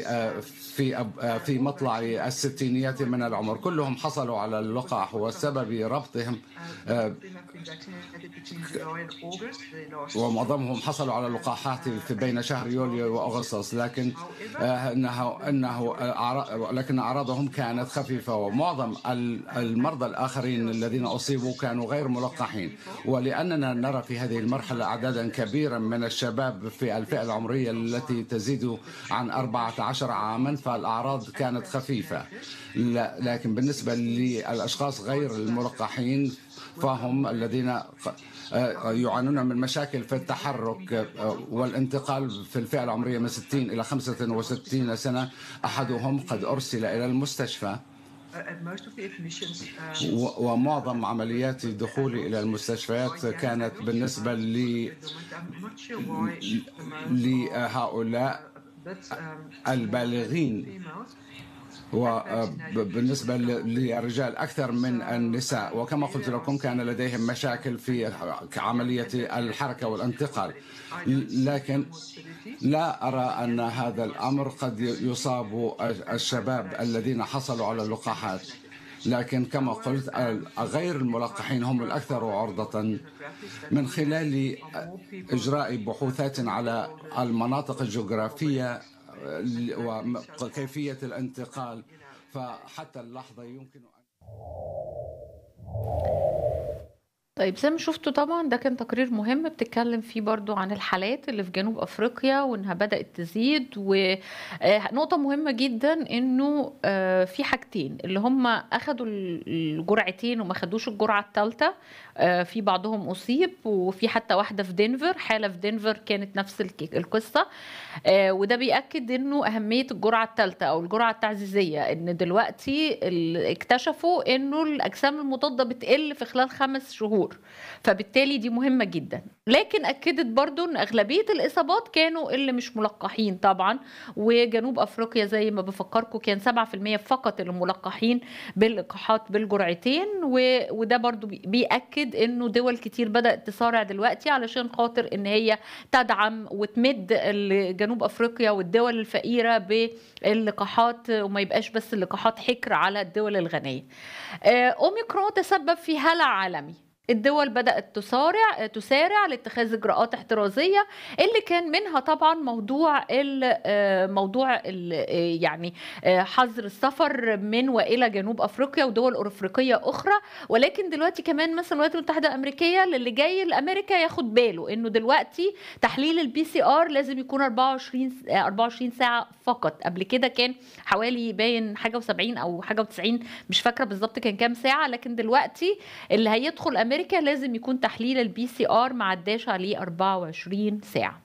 في في مطلع الستينيات من العمر كلهم حصلوا على اللقاح وسبب ربطهم آه، ومعظمهم حصلوا على اللقاحات في بين شهر يوليو واغسطس لكن آه، انه انه آه، لكن اعراضهم كانت خفيفه ومعظم المرضى الاخرين الذين اصيبوا كانوا غير ملقحين ولاننا نرى في هذه المرحله اعداد عددا كبيرا من الشباب في الفئة العمرية التي تزيد عن 14 عاما فالأعراض كانت خفيفة لا لكن بالنسبة للأشخاص غير الملقحين فهم الذين آه، يعانون من مشاكل في التحرك آه، والانتقال في الفئة العمرية من 60 إلى 65 سنة أحدهم قد أرسل إلى المستشفى Uh, uh, ومعظم عمليات دخولي الى المستشفيات كانت بالنسبه لهؤلاء البالغين وبالنسبة للرجال أكثر من النساء وكما قلت لكم كان لديهم مشاكل في عملية الحركة والانتقال لكن لا أرى أن هذا الأمر قد يصاب الشباب الذين حصلوا على اللقاحات لكن كما قلت غير الملقحين هم الأكثر عرضة من خلال إجراء بحوثات على المناطق الجغرافية وكيفية الانتقال فحتى اللحظة يمكن أن طيب زي ما شفتوا طبعا ده كان تقرير مهم بتتكلم فيه برضو عن الحالات اللي في جنوب افريقيا وانها بدات تزيد ونقطه آه، مهمه جدا انه آه، في حاجتين اللي هم اخذوا الجرعتين وما خدوش الجرعه الثالثه آه، في بعضهم اصيب وفي حتى واحده في دنفر حاله في دنفر كانت نفس القصه وده بياكد انه اهميه الجرعه الثالثه او الجرعه التعزيزيه ان دلوقتي اكتشفوا انه الاجسام المضاده بتقل في خلال خمس شهور الدكتور فبالتالي دي مهمة جدا لكن أكدت برضو أن أغلبية الإصابات كانوا اللي مش ملقحين طبعا وجنوب أفريقيا زي ما بفكركم كان 7% فقط اللي ملقحين باللقاحات بالجرعتين و... وده برضو بيأكد أنه دول كتير بدأت تصارع دلوقتي علشان خاطر أن هي تدعم وتمد جنوب أفريقيا والدول الفقيرة باللقاحات وما يبقاش بس اللقاحات حكر على الدول الغنية آه، أوميكرون تسبب في هلع عالمي الدول بدأت تصارع تسارع لاتخاذ إجراءات احترازية اللي كان منها طبعا موضوع آه، موضوع آه، يعني آه، حظر السفر من وإلى جنوب أفريقيا ودول أفريقية أخرى ولكن دلوقتي كمان مثلا الولايات المتحدة الأمريكية للي جاي لأمريكا ياخد باله إنه دلوقتي تحليل البي سي آر لازم يكون 24 24 ساعة فقط قبل كده كان حوالي باين حاجة و70 أو حاجة و90 مش فاكرة بالظبط كان كام ساعة لكن دلوقتي اللي هيدخل أمريكا امريكا لازم يكون تحليل البي سي ار ما عداش عليه 24 ساعه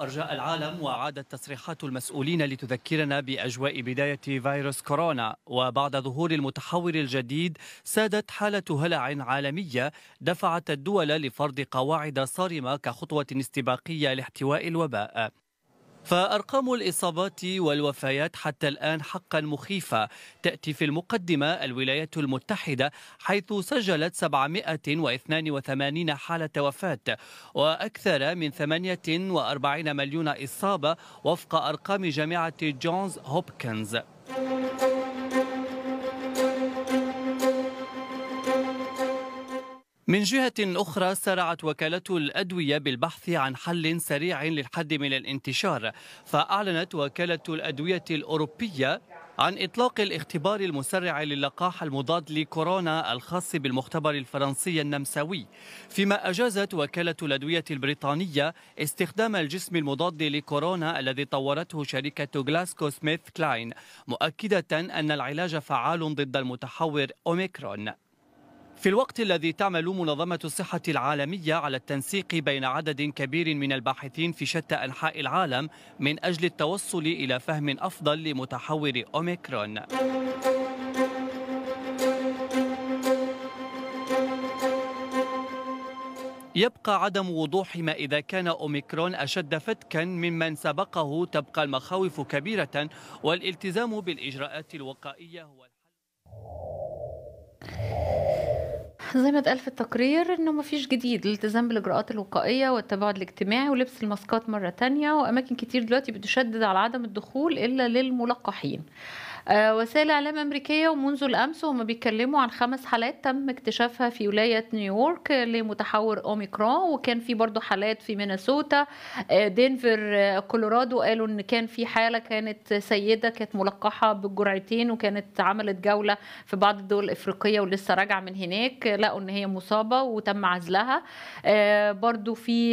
أرجاء العالم وعادت تصريحات المسؤولين لتذكرنا بأجواء بداية فيروس كورونا وبعد ظهور المتحور الجديد سادت حالة هلع عالمية دفعت الدول لفرض قواعد صارمة كخطوة استباقية لاحتواء الوباء فأرقام الإصابات والوفيات حتى الآن حقا مخيفة تأتي في المقدمة الولايات المتحدة حيث سجلت 782 حالة وفاة وأكثر من 48 مليون إصابة وفق أرقام جامعة جونز هوبكنز من جهة أخرى سارعت وكالة الأدوية بالبحث عن حل سريع للحد من الانتشار فأعلنت وكالة الأدوية الأوروبية عن إطلاق الاختبار المسرع للقاح المضاد لكورونا الخاص بالمختبر الفرنسي النمساوي فيما أجازت وكالة الأدوية البريطانية استخدام الجسم المضاد لكورونا الذي طورته شركة غلاسكو سميث كلاين مؤكدة أن العلاج فعال ضد المتحور أوميكرون في الوقت الذي تعمل منظمة الصحة العالمية على التنسيق بين عدد كبير من الباحثين في شتى أنحاء العالم من أجل التوصل إلى فهم أفضل لمتحور أوميكرون يبقى عدم وضوح ما إذا كان أوميكرون أشد فتكا ممن سبقه تبقى المخاوف كبيرة والالتزام بالإجراءات الوقائية هو الحل زي ما اتقال في التقرير انه مفيش جديد الالتزام بالاجراءات الوقائيه والتباعد الاجتماعي ولبس الماسكات مره تانية واماكن كتير دلوقتي بتشدد على عدم الدخول الا للملقحين آه، وسائل إعلام أمريكية ومنذ الأمس هم بيتكلموا عن خمس حالات تم اكتشافها في ولاية نيويورك لمتحور أوميكرون وكان في برضو حالات في مينيسوتا آه، دينفر آه، كولورادو قالوا إن كان في حالة كانت سيدة كانت ملقحة بالجرعتين وكانت عملت جولة في بعض الدول الإفريقية ولسه راجعة من هناك لقوا إن هي مصابة وتم عزلها برضو في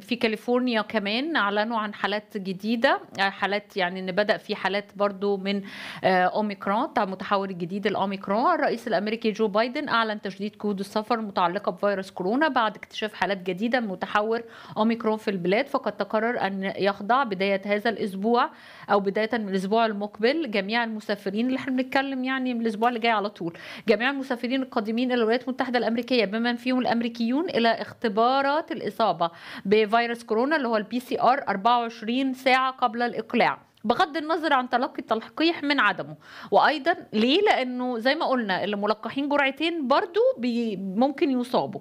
في كاليفورنيا كمان أعلنوا عن حالات جديدة حالات يعني إن بدأ في حالات برضو من آه، اوميكرون بتاع المتحور الجديد الاوميكرون الرئيس الامريكي جو بايدن اعلن تشديد كود السفر المتعلقه بفيروس كورونا بعد اكتشاف حالات جديده من متحور اوميكرون في البلاد فقد تقرر ان يخضع بدايه هذا الاسبوع او بدايه من الاسبوع المقبل جميع المسافرين اللي احنا بنتكلم يعني من الاسبوع اللي جاي على طول جميع المسافرين القادمين الى الولايات المتحده الامريكيه بما فيهم الامريكيون الى اختبارات الاصابه بفيروس كورونا اللي هو البي سي ار 24 ساعه قبل الاقلاع بغض النظر عن تلقي التلقيح من عدمه وايضا ليه لانه زي ما قلنا اللي ملقحين جرعتين برضو بي ممكن يصابوا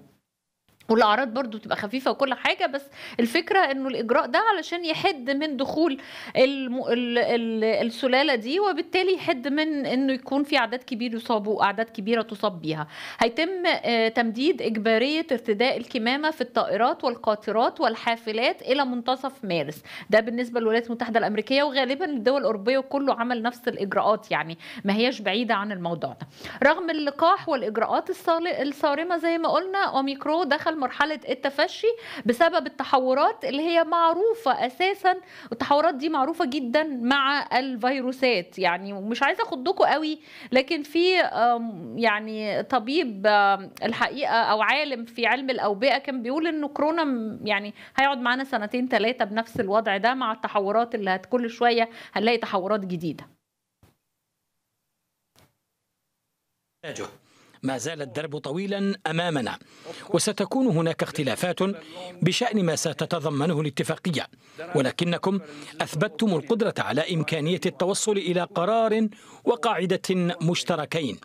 والاعراض برضو تبقى خفيفه وكل حاجه بس الفكره انه الاجراء ده علشان يحد من دخول الم... ال... ال... السلاله دي وبالتالي يحد من انه يكون في اعداد كبير يصابوا اعداد كبيره تصاب بيها هيتم آه، تمديد اجباريه ارتداء الكمامه في الطائرات والقاطرات والحافلات الى منتصف مارس ده بالنسبه للولايات المتحده الامريكيه وغالبا الدول الاوروبيه وكله عمل نفس الاجراءات يعني ما هياش بعيده عن الموضوع ده رغم اللقاح والاجراءات الصارمه زي ما قلنا اوميكرو دخل خلال مرحله التفشي بسبب التحورات اللي هي معروفه اساسا التحورات دي معروفه جدا مع الفيروسات يعني مش عايزه أخدكم قوي لكن في يعني طبيب الحقيقه او عالم في علم الاوبئه كان بيقول ان كورونا يعني هيقعد معانا سنتين ثلاثه بنفس الوضع ده مع التحورات اللي هت كل شويه هنلاقي تحورات جديده. ما زال الدرب طويلا أمامنا وستكون هناك اختلافات بشأن ما ستتضمنه الاتفاقية ولكنكم أثبتتم القدرة على إمكانية التوصل إلى قرار وقاعدة مشتركين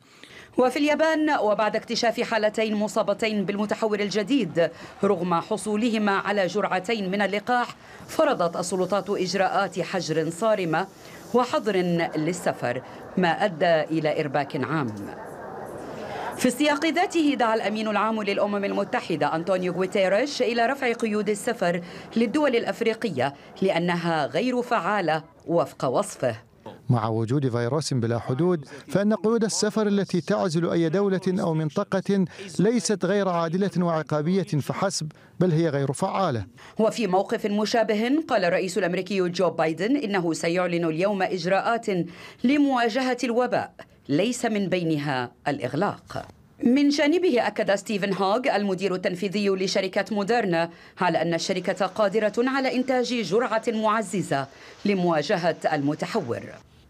وفي اليابان وبعد اكتشاف حالتين مصابتين بالمتحور الجديد رغم حصولهما على جرعتين من اللقاح فرضت السلطات إجراءات حجر صارمة وحظر للسفر ما أدى إلى إرباك عام في سياق ذاته دعا الأمين العام للأمم المتحدة أنطونيو غوتيريش إلى رفع قيود السفر للدول الأفريقية لأنها غير فعالة وفق وصفه مع وجود فيروس بلا حدود فان قيود السفر التي تعزل اي دوله او منطقه ليست غير عادله وعقابيه فحسب بل هي غير فعاله. وفي موقف مشابه قال الرئيس الامريكي جو بايدن انه سيعلن اليوم اجراءات لمواجهه الوباء ليس من بينها الإغلاق من جانبه أكد ستيفن هوغ المدير التنفيذي لشركة موديرنا على أن الشركة قادرة على إنتاج جرعة معززة لمواجهة المتحور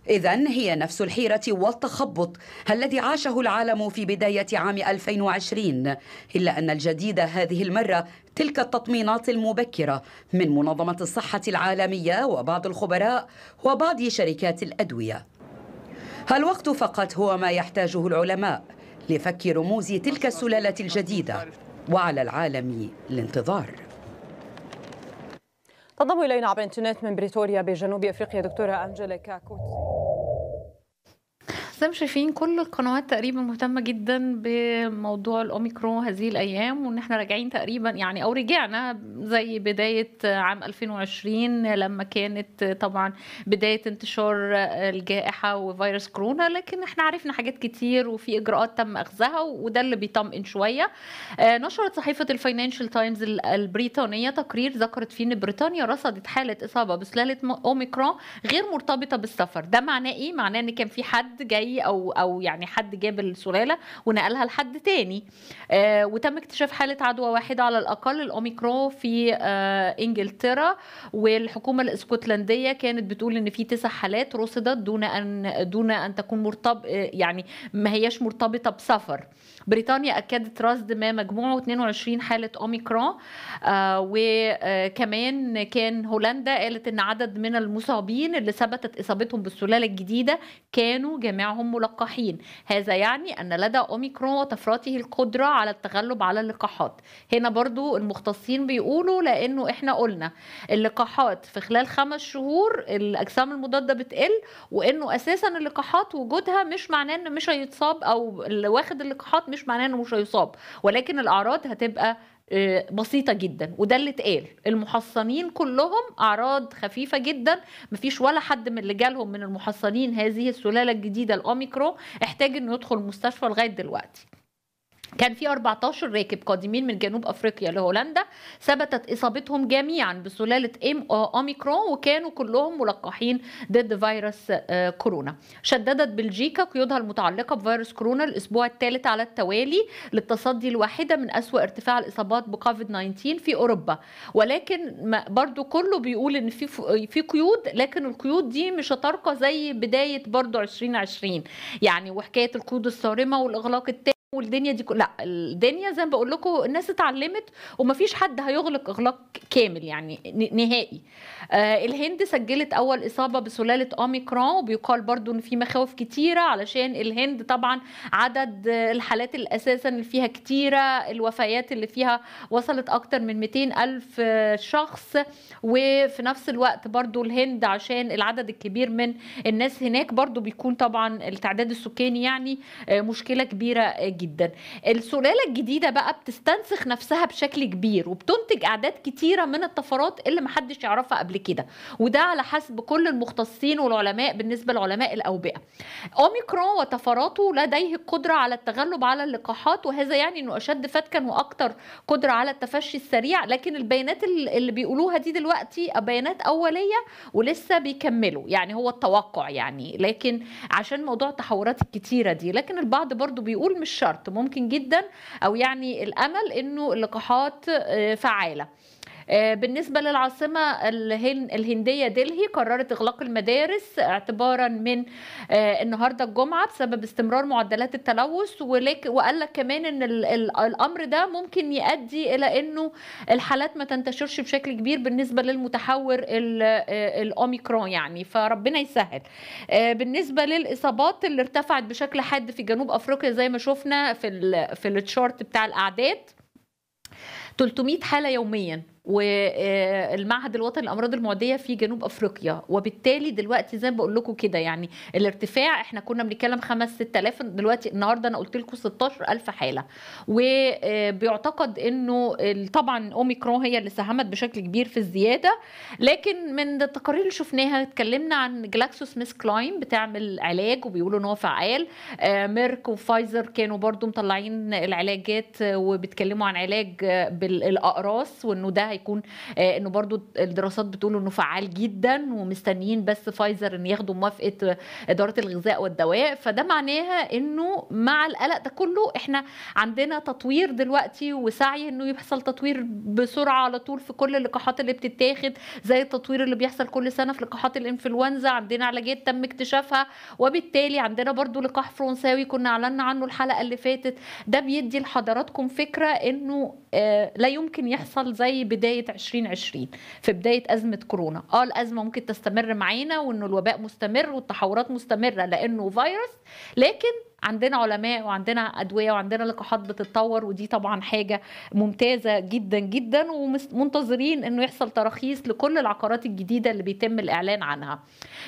إذا هي نفس الحيرة والتخبط الذي عاشه العالم في بداية عام 2020 إلا أن الجديد هذه المرة تلك التطمينات المبكرة من منظمة الصحة العالمية وبعض الخبراء وبعض شركات الأدوية الوقت فقط هو ما يحتاجه العلماء لفك رموز تلك السلالة الجديدة وعلى العالم الانتظار تنضم إلينا عبر الإنترنت من بريتوريا بجنوب أفريقيا دكتورة أنجيلا كاكوتسي زي ما شايفين كل القنوات تقريبا مهتمة جدا بموضوع الأوميكرون هذه الأيام وإن احنا راجعين تقريبا يعني أو رجعنا زي بداية عام 2020 لما كانت طبعا بداية انتشار الجائحة وفيروس كورونا لكن احنا عرفنا حاجات كتير وفي إجراءات تم أخذها وده اللي بيطمئن شوية آه، نشرت صحيفة الفاينانشال تايمز البريطانية تقرير ذكرت فيه إن بريطانيا رصدت حالة إصابة بسلالة أوميكرون غير مرتبطة بالسفر ده معناه إيه؟ معناه إن كان في حد جاي حقيقي او او يعني حد جاب السلاله ونقلها لحد تاني آه، وتم اكتشاف حاله عدوى واحده على الاقل الاوميكرون في آه، انجلترا والحكومه الاسكتلنديه كانت بتقول ان في تسع حالات رصدت دون ان دون ان تكون مرتب يعني ما هياش مرتبطه بسفر بريطانيا اكدت رصد ما مجموعه 22 حاله اوميكرون آه، وكمان كان هولندا قالت ان عدد من المصابين اللي ثبتت اصابتهم بالسلاله الجديده كانوا جميعهم هم ملقحين هذا يعني أن لدى أوميكرون وطفراته القدرة على التغلب على اللقاحات هنا برضو المختصين بيقولوا لأنه إحنا قلنا اللقاحات في خلال خمس شهور الأجسام المضادة بتقل وإنه أساسا اللقاحات وجودها مش معناه إنه مش هيتصاب أو اللي واخد اللقاحات مش معناه إنه مش هيصاب ولكن الأعراض هتبقى آه، بسيطة جدا وده اللي اتقال المحصنين كلهم أعراض خفيفة جدا مفيش ولا حد من اللي جالهم من المحصنين هذه السلالة الجديدة الأوميكرو احتاج انه يدخل المستشفى لغاية دلوقتي كان في 14 راكب قادمين من جنوب افريقيا لهولندا ثبتت اصابتهم جميعا بسلاله ام آه، اوميكرون وكانوا كلهم ملقحين ضد فيروس آه، كورونا. شددت بلجيكا قيودها المتعلقه بفيروس كورونا الاسبوع الثالث على التوالي للتصدي لواحده من اسوا ارتفاع الاصابات بكوفيد 19 في اوروبا ولكن برضو كله بيقول ان في في قيود لكن القيود دي مش هترقى زي بدايه برضو 2020 يعني وحكايه القيود الصارمه والاغلاق التالي والدنيا دي لا الدنيا زي ما بقول لكم الناس اتعلمت ومفيش حد هيغلق اغلاق كامل يعني نهائي آه الهند سجلت اول اصابه بسلاله اوميكرون وبيقال برضو ان في مخاوف كتيره علشان الهند طبعا عدد الحالات الاساسا اللي فيها كتيره الوفيات اللي فيها وصلت اكتر من 200 الف آه، شخص وفي نفس الوقت برضو الهند عشان العدد الكبير من الناس هناك برضو بيكون طبعا التعداد السكاني يعني آه، مشكله كبيره جدا السلالة الجديدة بقى بتستنسخ نفسها بشكل كبير وبتنتج أعداد كتيرة من الطفرات اللي محدش يعرفها قبل كده وده على حسب كل المختصين والعلماء بالنسبة لعلماء الأوبئة أوميكرون وطفراته لديه القدرة على التغلب على اللقاحات وهذا يعني أنه أشد فتكا وأكثر قدرة على التفشي السريع لكن البيانات اللي بيقولوها دي دلوقتي بيانات أولية ولسه بيكملوا يعني هو التوقع يعني لكن عشان موضوع التحورات الكتيرة دي لكن البعض برضو بيقول مش شرط شرط ممكن جدا او يعني الامل انه اللقاحات آه، فعاله آه، بالنسبة للعاصمة الهندية دلهي قررت إغلاق المدارس اعتبارا من آه، النهاردة الجمعة بسبب استمرار معدلات التلوث وقال لك كمان ان الامر ده ممكن يؤدي الى انه الحالات ما تنتشرش بشكل كبير بالنسبه للمتحور آه، الاوميكرون يعني فربنا يسهل بالنسبه للاصابات اللي ارتفعت بشكل حاد في جنوب افريقيا زي ما شفنا في في التشارت بتاع الاعداد 300 حاله يوميا والمعهد الوطني للامراض المعديه في جنوب افريقيا وبالتالي دلوقتي زي ما بقول لكم كده يعني الارتفاع احنا كنا بنتكلم 5 6000 دلوقتي النهارده انا قلت لكم 16000 حاله وبيعتقد انه طبعا اوميكرون هي اللي ساهمت بشكل كبير في الزياده لكن من التقارير اللي شفناها اتكلمنا عن جلاكسو سميث كلاين بتعمل علاج وبيقولوا ان هو فعال آه، ميرك وفايزر كانوا برضو مطلعين العلاجات وبيتكلموا عن علاج بالاقراص وانه ده هيكون آه، انه برضو الدراسات بتقول انه فعال جدا ومستنيين بس فايزر ان ياخدوا موافقه آه، اداره الغذاء والدواء فده معناها انه مع القلق ده كله احنا عندنا تطوير دلوقتي وسعي انه يحصل تطوير بسرعه على طول في كل اللقاحات اللي بتتاخد زي التطوير اللي بيحصل كل سنه في لقاحات الانفلونزا عندنا علاجات تم اكتشافها وبالتالي عندنا برضو لقاح فرنساوي كنا اعلنا عنه الحلقه اللي فاتت ده بيدي لحضراتكم فكره انه آه، لا يمكن يحصل زي بدايه 2020 في بدايه ازمه كورونا اه الازمه ممكن تستمر معانا وانه الوباء مستمر والتحورات مستمره لانه فيروس لكن عندنا علماء وعندنا ادويه وعندنا لقاحات بتتطور ودي طبعا حاجه ممتازه جدا جدا ومنتظرين انه يحصل تراخيص لكل العقارات الجديده اللي بيتم الاعلان عنها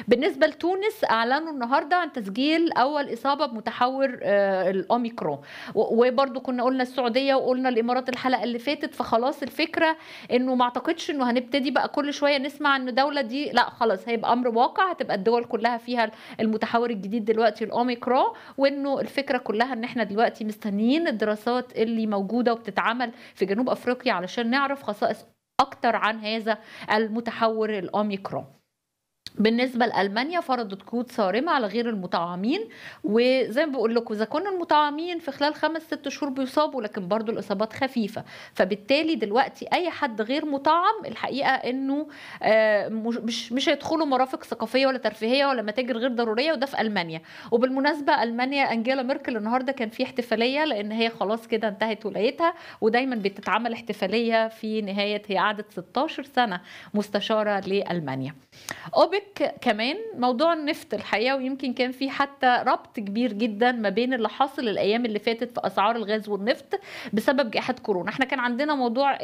بالنسبه لتونس اعلنوا النهارده عن تسجيل اول اصابه بمتحور آه، الاوميكرون وبرضو كنا قلنا السعوديه وقلنا الامارات الحلقه اللي فاتت فخلاص الفكره انه ما اعتقدش انه هنبتدي بقى كل شويه نسمع ان دولة دي لا خلاص هيبقى امر واقع هتبقى الدول كلها فيها المتحور الجديد دلوقتي الاوميكرون وان انه الفكره كلها ان احنا دلوقتي مستنيين الدراسات اللي موجوده وبتتعمل في جنوب افريقيا علشان نعرف خصائص اكتر عن هذا المتحور الاوميكرون بالنسبه لالمانيا فرضت قيود صارمه على غير المطعمين وزي ما بقول لكم اذا كنا المطعمين في خلال خمس ست شهور بيصابوا لكن برضو الاصابات خفيفه فبالتالي دلوقتي اي حد غير مطعم الحقيقه انه آه، مش مش هيدخلوا مرافق ثقافيه ولا ترفيهيه ولا متاجر غير ضروريه وده في المانيا وبالمناسبه المانيا انجيلا ميركل النهارده كان في احتفاليه لان هي خلاص كده انتهت ولايتها ودايما بتتعمل احتفاليه في نهايه هي قعدت 16 سنه مستشاره لالمانيا اوبك لك كمان موضوع النفط الحقيقه ويمكن كان في حتى ربط كبير جدا ما بين اللي حاصل الايام اللي فاتت في اسعار الغاز والنفط بسبب جائحه كورونا احنا كان عندنا موضوع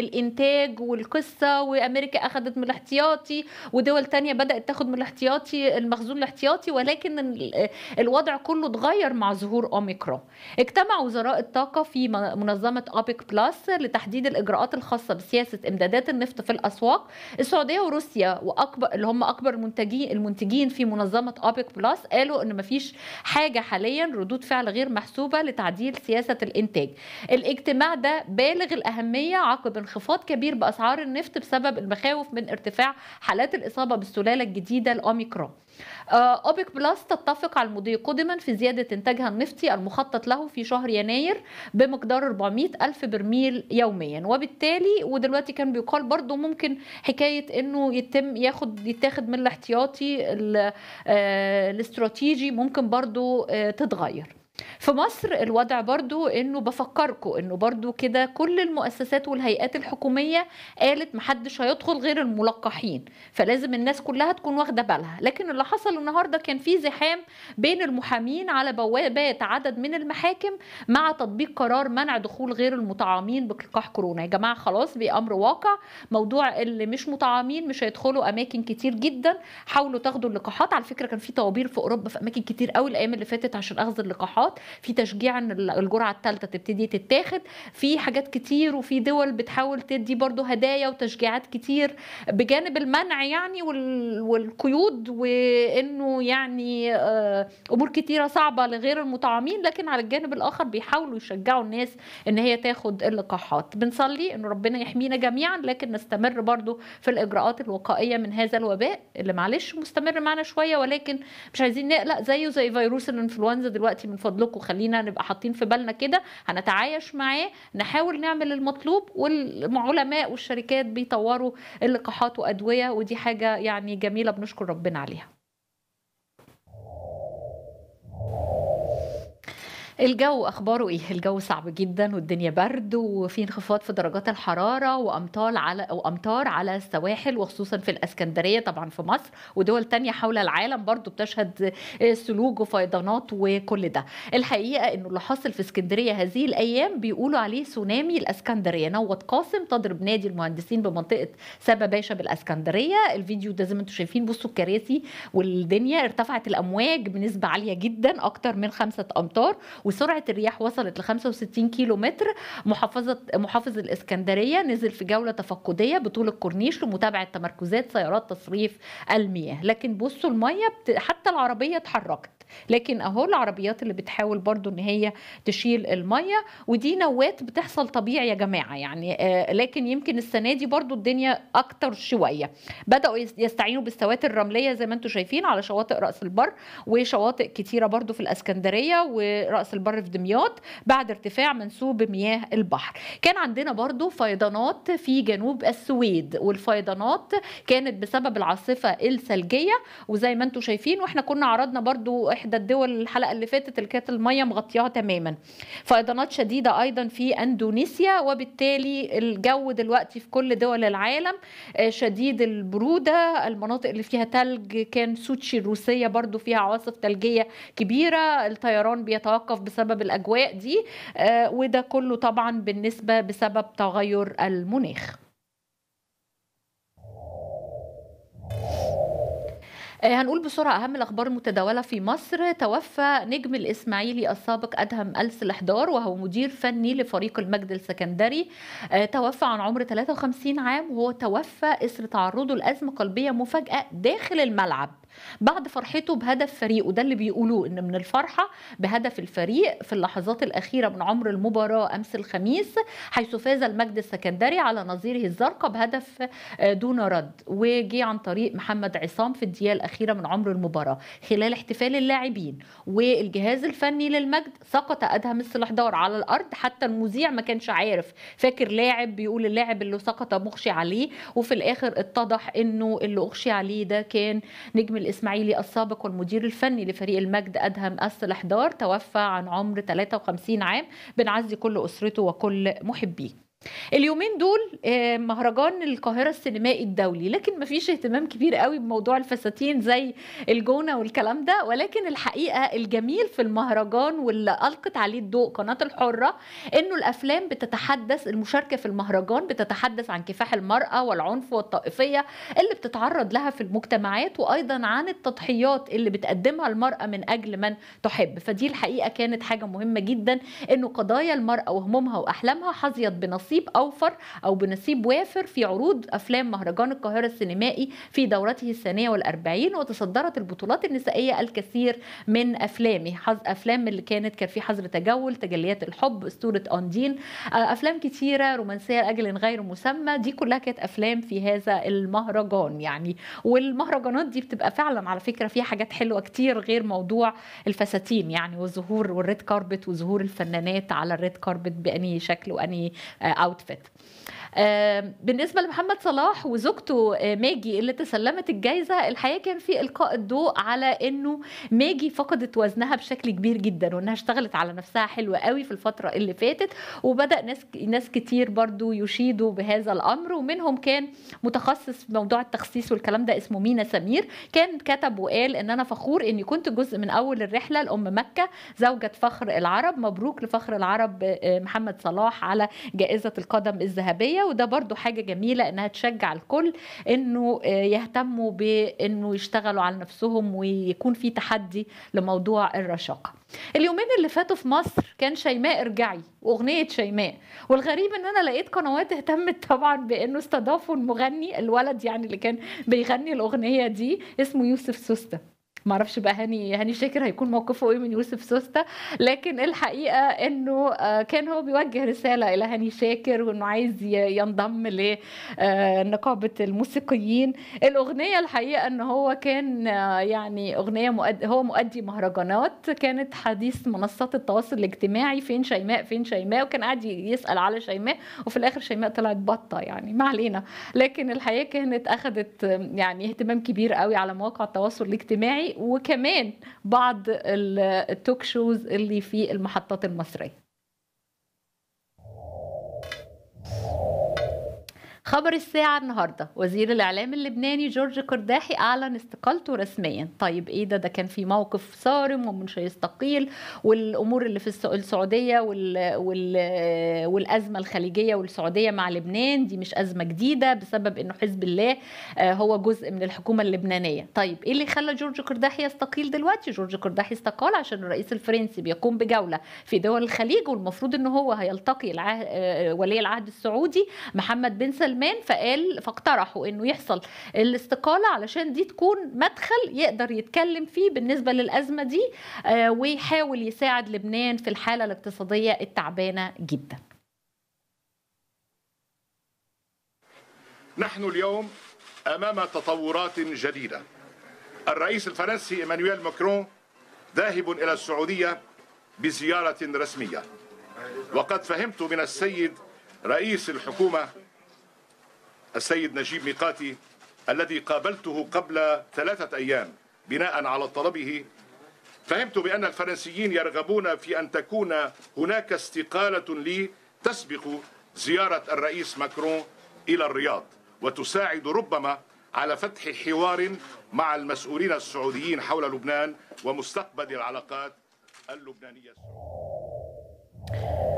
الانتاج والقصه وامريكا اخذت من الاحتياطي ودول تانية بدات تاخد من الاحتياطي المخزون الاحتياطي ولكن الوضع كله اتغير مع ظهور اوميكرون اجتمع وزراء الطاقه في منظمه ابيك بلس لتحديد الاجراءات الخاصه بسياسه امدادات النفط في الاسواق السعوديه وروسيا واكبر اللي هم اكبر منتجين المنتجين في منظمه اوبك بلس قالوا ان مفيش حاجه حاليا ردود فعل غير محسوبه لتعديل سياسه الانتاج الاجتماع ده بالغ الاهميه عقب انخفاض كبير باسعار النفط بسبب المخاوف من ارتفاع حالات الاصابه بالسلاله الجديده الاوميكرون آه، أوبك بلس تتفق على المضي قدما في زيادة إنتاجها النفطي المخطط له في شهر يناير بمقدار 400 ألف برميل يوميا وبالتالي ودلوقتي كان بيقال برضو ممكن حكاية أنه يتم ياخد يتاخد من الاحتياطي آه، الاستراتيجي ممكن برضو آه، تتغير في مصر الوضع برضو انه بفكركم انه برضو كده كل المؤسسات والهيئات الحكوميه قالت محدش هيدخل غير الملقحين فلازم الناس كلها تكون واخده بالها لكن اللي حصل النهارده كان في زحام بين المحامين على بوابات عدد من المحاكم مع تطبيق قرار منع دخول غير المطعمين بلقاح كورونا يا جماعه خلاص بامر واقع موضوع اللي مش مطعمين مش هيدخلوا اماكن كتير جدا حاولوا تاخدوا اللقاحات على فكره كان في طوابير في اوروبا في اماكن كتير قوي الايام اللي فاتت عشان اخذ اللقاحات الاقتراحات في تشجيع ان الجرعه الثالثه تبتدي تتاخد في حاجات كتير وفي دول بتحاول تدي برضو هدايا وتشجيعات كتير بجانب المنع يعني والقيود وانه يعني آه، امور كتيره صعبه لغير المطعمين لكن على الجانب الاخر بيحاولوا يشجعوا الناس ان هي تاخد اللقاحات بنصلي ان ربنا يحمينا جميعا لكن نستمر برضو في الاجراءات الوقائيه من هذا الوباء اللي معلش مستمر معنا شويه ولكن مش عايزين نقلق زيه زي فيروس الانفلونزا دلوقتي من فضل فضلكم خلينا نبقى حاطين في بالنا كده هنتعايش معاه نحاول نعمل المطلوب والعلماء والشركات بيطوروا اللقاحات وادويه ودي حاجه يعني جميله بنشكر ربنا عليها الجو اخباره ايه الجو صعب جدا والدنيا برد وفي انخفاض في درجات الحراره وامطار على وامطار على السواحل وخصوصا في الاسكندريه طبعا في مصر ودول تانية حول العالم برضو بتشهد ثلوج وفيضانات وكل ده الحقيقه انه اللي حاصل في اسكندريه هذه الايام بيقولوا عليه تسونامي الاسكندريه نوت قاسم تضرب نادي المهندسين بمنطقه سبا باشا بالاسكندريه الفيديو ده زي ما انتم شايفين بصوا الكراسي والدنيا ارتفعت الامواج بنسبه عاليه جدا اكتر من خمسه امتار وسرعه الرياح وصلت ل 65 كيلو متر محافظه محافظ الاسكندريه نزل في جوله تفقديه بطول الكورنيش لمتابعه تمركزات سيارات تصريف المياه لكن بصوا الميه بت... حتى العربيه اتحركت لكن اهو العربيات اللي بتحاول برضو ان هي تشيل الميه ودي نوات بتحصل طبيعي يا جماعه يعني آه، لكن يمكن السنه دي برضو الدنيا اكتر شويه بداوا يستعينوا بالسواتر الرمليه زي ما انتم شايفين على شواطئ راس البر وشواطئ كتيره برضو في الاسكندريه وراس البر في دمياط بعد ارتفاع منسوب مياه البحر كان عندنا برضو فيضانات في جنوب السويد والفيضانات كانت بسبب العاصفه الثلجيه وزي ما انتم شايفين واحنا كنا عرضنا برضو احدى الدول الحلقه اللي فاتت اللي كانت الميه مغطياها تماما فيضانات شديده ايضا في اندونيسيا وبالتالي الجو دلوقتي في كل دول العالم آه، شديد البروده المناطق اللي فيها ثلج كان سوتشي الروسيه برضو فيها عواصف ثلجيه كبيره الطيران بيتوقف بسبب الاجواء دي آه، وده كله طبعا بالنسبه بسبب تغير المناخ آه، هنقول بسرعة أهم الأخبار المتداولة في مصر توفى نجم الإسماعيلي السابق أدهم ألس الإحضار وهو مدير فني لفريق المجد السكندري آه، توفى عن عمر 53 عام وهو توفى إثر تعرضه لأزمة قلبية مفاجئة داخل الملعب بعد فرحته بهدف فريقه ده اللي بيقولوه ان من الفرحه بهدف الفريق في اللحظات الاخيره من عمر المباراه امس الخميس حيث فاز المجد السكندري على نظيره الزرقاء بهدف آه، دون رد وجي عن طريق محمد عصام في الدقيقه الاخيره من عمر المباراه خلال احتفال اللاعبين والجهاز الفني للمجد سقط ادهم السلحدار على الارض حتى المذيع ما كانش عارف فاكر لاعب بيقول اللاعب اللي سقط مخشي عليه وفي الاخر اتضح انه اللي اخشي عليه ده كان نجم الإسماعيلي السابق والمدير الفني لفريق المجد أدهم الأحضار توفى عن عمر 53 عام بنعزي كل أسرته وكل محبيه اليومين دول آه، مهرجان القاهرة السينمائي الدولي لكن مفيش اهتمام كبير قوي بموضوع الفساتين زي الجونة والكلام ده ولكن الحقيقة الجميل في المهرجان واللي ألقت عليه الضوء قناة الحرة انه الأفلام بتتحدث المشاركة في المهرجان بتتحدث عن كفاح المرأة والعنف والطائفية اللي بتتعرض لها في المجتمعات وأيضا عن التضحيات اللي بتقدمها المرأة من أجل من تحب فدي الحقيقة كانت حاجة مهمة جدا انه قضايا المرأة وهمومها وأحلامها حظيت بنصيب بنصيب اوفر او بنصيب وافر في عروض افلام مهرجان القاهره السينمائي في دورته الثانيه والأربعين وتصدرت البطولات النسائيه الكثير من افلامه افلام اللي كانت كان في حظر تجول تجليات الحب اسطوره اوندين آه، افلام كثيره رومانسيه لاجل غير مسمى دي كلها كانت افلام في هذا المهرجان يعني والمهرجانات دي بتبقى فعلا على فكره فيها حاجات حلوه كتير غير موضوع الفساتين يعني والظهور والريد كاربت وظهور الفنانات على الريد كاربت باني شكل واني آه، outfit. بالنسبه لمحمد صلاح وزوجته آه، ماجي اللي تسلمت الجائزه الحقيقه كان في القاء الضوء على انه ماجي فقدت وزنها بشكل كبير جدا وانها اشتغلت على نفسها حلوه قوي في الفتره اللي فاتت وبدا ناس ناس كتير برضو يشيدوا بهذا الامر ومنهم كان متخصص في موضوع التخسيس والكلام ده اسمه مينا سمير كان كتب وقال ان انا فخور اني كنت جزء من اول الرحله لام مكه زوجة فخر العرب مبروك لفخر العرب آه، محمد صلاح على جائزة القدم الذهبية وده برضو حاجة جميلة انها تشجع الكل انه آه، يهتموا بانه يشتغلوا على نفسهم ويكون في تحدي لموضوع الرشاقة اليومين اللي فاتوا في مصر كان شيماء ارجعي واغنية شيماء والغريب ان انا لقيت قنوات اهتمت طبعا بانه استضافوا المغني الولد يعني اللي كان بيغني الاغنية دي اسمه يوسف سوسته ما اعرفش بقى هاني هاني شاكر هيكون موقفه ايه من يوسف سوسته لكن الحقيقه انه آه، كان هو بيوجه رساله الى هاني شاكر وانه عايز ينضم لنقابه آه، الموسيقيين الاغنيه الحقيقه ان هو كان آه، يعني اغنيه مؤد... هو مؤدي مهرجانات كانت حديث منصات التواصل الاجتماعي فين شيماء فين شيماء وكان قاعد يسال على شيماء وفي الاخر شيماء طلعت بطه يعني ما علينا لكن الحقيقه كانت اخذت يعني اهتمام كبير قوي على مواقع التواصل الاجتماعي وكمان بعض التوك شوز اللي في المحطات المصريه خبر الساعة النهاردة وزير الإعلام اللبناني جورج قرداحي أعلن استقالته رسميا طيب إيه ده ده كان في موقف صارم ومش هيستقيل والأمور اللي في السعودية وال... وال... والأزمة الخليجية والسعودية مع لبنان دي مش أزمة جديدة بسبب أنه حزب الله آه، هو جزء من الحكومة اللبنانية طيب إيه اللي خلى جورج قرداحي يستقيل دلوقتي جورج قرداحي استقال عشان الرئيس الفرنسي بيقوم بجولة في دول الخليج والمفروض أنه هو هيلتقي العه... آه، ولي العهد السعودي محمد بن سلمان كمان فقال فاقترحوا انه يحصل الاستقاله علشان دي تكون مدخل يقدر يتكلم فيه بالنسبه للازمه دي آه، ويحاول يساعد لبنان في الحاله الاقتصاديه التعبانه جدا. نحن اليوم امام تطورات جديده. الرئيس الفرنسي ايمانويل ماكرون ذاهب الى السعوديه بزياره رسميه. وقد فهمت من السيد رئيس الحكومه السيد نجيب ميقاتي الذي قابلته قبل ثلاثة أيام بناء على طلبه فهمت بأن الفرنسيين يرغبون في أن تكون هناك استقالة لي تسبق زيارة الرئيس ماكرون إلى الرياض وتساعد ربما على فتح حوار مع المسؤولين السعوديين حول لبنان ومستقبل العلاقات اللبنانية السعودية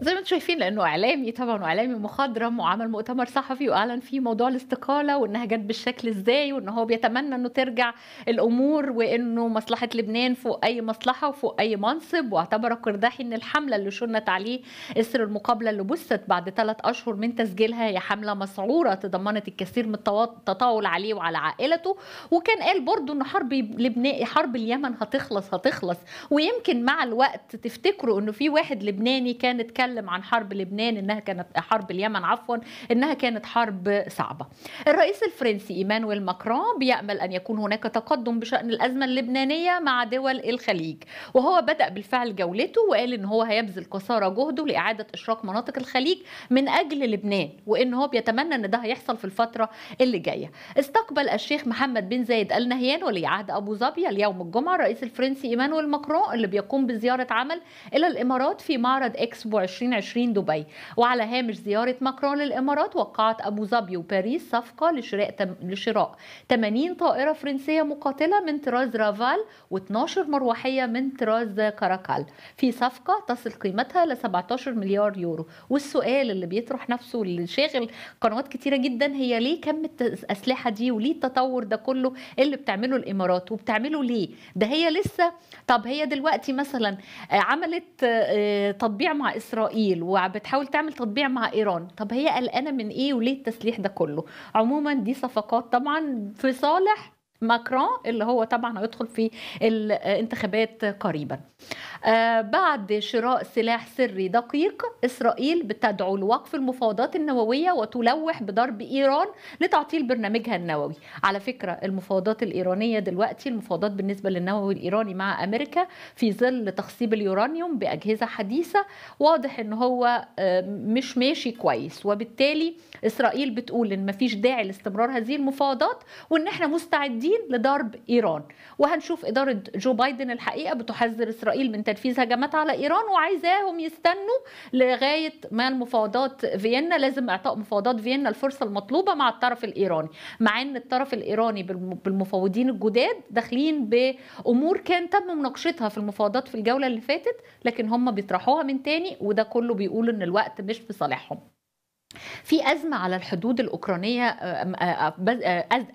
زي ما انتم شايفين لانه اعلامي طبعا واعلامي مخضرم وعمل مؤتمر صحفي واعلن فيه موضوع الاستقاله وانها جت بالشكل ازاي وان هو بيتمنى انه ترجع الامور وانه مصلحه لبنان فوق اي مصلحه وفوق اي منصب واعتبر قرداحي ان الحمله اللي شنت عليه اسر المقابله اللي بثت بعد ثلاث اشهر من تسجيلها هي حمله مسعوره تضمنت الكثير من التطاول عليه وعلى عائلته وكان قال برضه ان حرب لبنان حرب اليمن هتخلص هتخلص ويمكن مع الوقت تفتكروا انه في واحد لبناني كان اتكلم بيتكلم عن حرب لبنان انها كانت حرب اليمن عفوا انها كانت حرب صعبه. الرئيس الفرنسي ايمانويل ماكرون بيامل ان يكون هناك تقدم بشان الازمه اللبنانيه مع دول الخليج وهو بدا بالفعل جولته وقال ان هو هيبذل قصارى جهده لاعاده اشراك مناطق الخليج من اجل لبنان وان هو بيتمنى ان ده هيحصل في الفتره اللي جايه. استقبل الشيخ محمد بن زايد ال نهيان ولي عهد ابو ظبي اليوم الجمعه الرئيس الفرنسي ايمانويل ماكرون اللي بيقوم بزياره عمل الى الامارات في معرض اكسبو 20 2020 دبي وعلى هامش زيارة ماكرون للإمارات وقعت أبو ظبي وباريس صفقة لشراء, لشراء 80 طائرة فرنسية مقاتلة من طراز رافال و12 مروحية من طراز كاراكال في صفقة تصل قيمتها ل 17 مليار يورو والسؤال اللي بيطرح نفسه اللي شاغل قنوات كتيرة جدا هي ليه كم الأسلحة دي وليه التطور ده كله اللي بتعمله الإمارات وبتعمله ليه ده هي لسه طب هي دلوقتي مثلا عملت آه، تطبيع مع إسرائيل اسرائيل وبتحاول تعمل تطبيع مع ايران طب هي قلقانه من ايه وليه التسليح ده كله عموما دي صفقات طبعا في صالح ماكرون اللي هو طبعا هيدخل في الانتخابات آه، قريبا آه، بعد شراء سلاح سري دقيق إسرائيل بتدعو لوقف المفاوضات النووية وتلوح بضرب إيران لتعطيل برنامجها النووي على فكرة المفاوضات الإيرانية دلوقتي المفاوضات بالنسبة للنووي الإيراني مع أمريكا في ظل تخصيب اليورانيوم بأجهزة حديثة واضح أن هو آه، مش ماشي كويس وبالتالي إسرائيل بتقول أن مفيش داعي لاستمرار هذه المفاوضات وأن احنا مستعدين لضرب إيران وهنشوف إدارة جو بايدن الحقيقة بتحذر إسرائيل من تنفيذ هجمات على ايران وعايزاهم يستنوا لغايه ما المفاوضات فيينا لازم اعطاء مفاوضات فيينا الفرصه المطلوبه مع الطرف الايراني مع ان الطرف الايراني بالمفاوضين الجداد داخلين بامور كان تم مناقشتها في المفاوضات في الجوله اللي فاتت لكن هم بيطرحوها من تاني وده كله بيقول ان الوقت مش في صالحهم في أزمة على الحدود الأوكرانية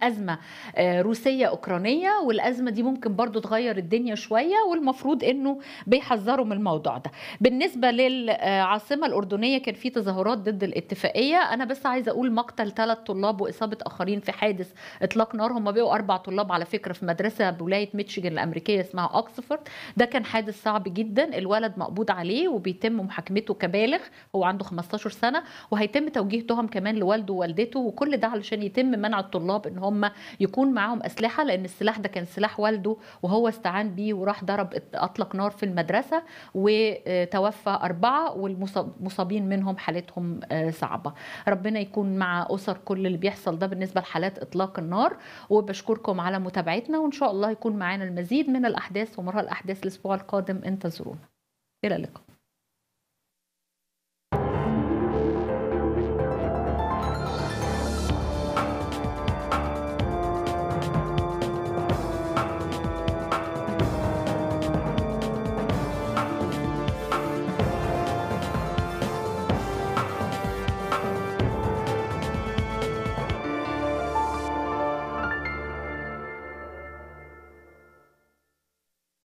أزمة روسية أوكرانية والأزمة دي ممكن برضو تغير الدنيا شوية والمفروض أنه بيحذروا من الموضوع ده بالنسبة للعاصمة الأردنية كان في تظاهرات ضد الاتفاقية أنا بس عايزة أقول مقتل ثلاث طلاب وإصابة آخرين في حادث إطلاق نار هم بقوا أربع طلاب على فكرة في مدرسة بولاية ميتشيجن الأمريكية اسمها أكسفورد ده كان حادث صعب جدا الولد مقبوض عليه وبيتم محاكمته كبالغ هو عنده 15 سنة وهيتم يتم توجيه تهم كمان لوالده ووالدته وكل ده علشان يتم منع الطلاب ان هم يكون معاهم اسلحه لان السلاح ده كان سلاح والده وهو استعان بيه وراح ضرب اطلق نار في المدرسه وتوفى اربعه والمصابين منهم حالتهم آه، صعبه. ربنا يكون مع اسر كل اللي بيحصل ده بالنسبه لحالات اطلاق النار وبشكركم على متابعتنا وان شاء الله يكون معانا المزيد من الاحداث ومرها الاحداث الاسبوع القادم انتظرونا. الى اللقاء.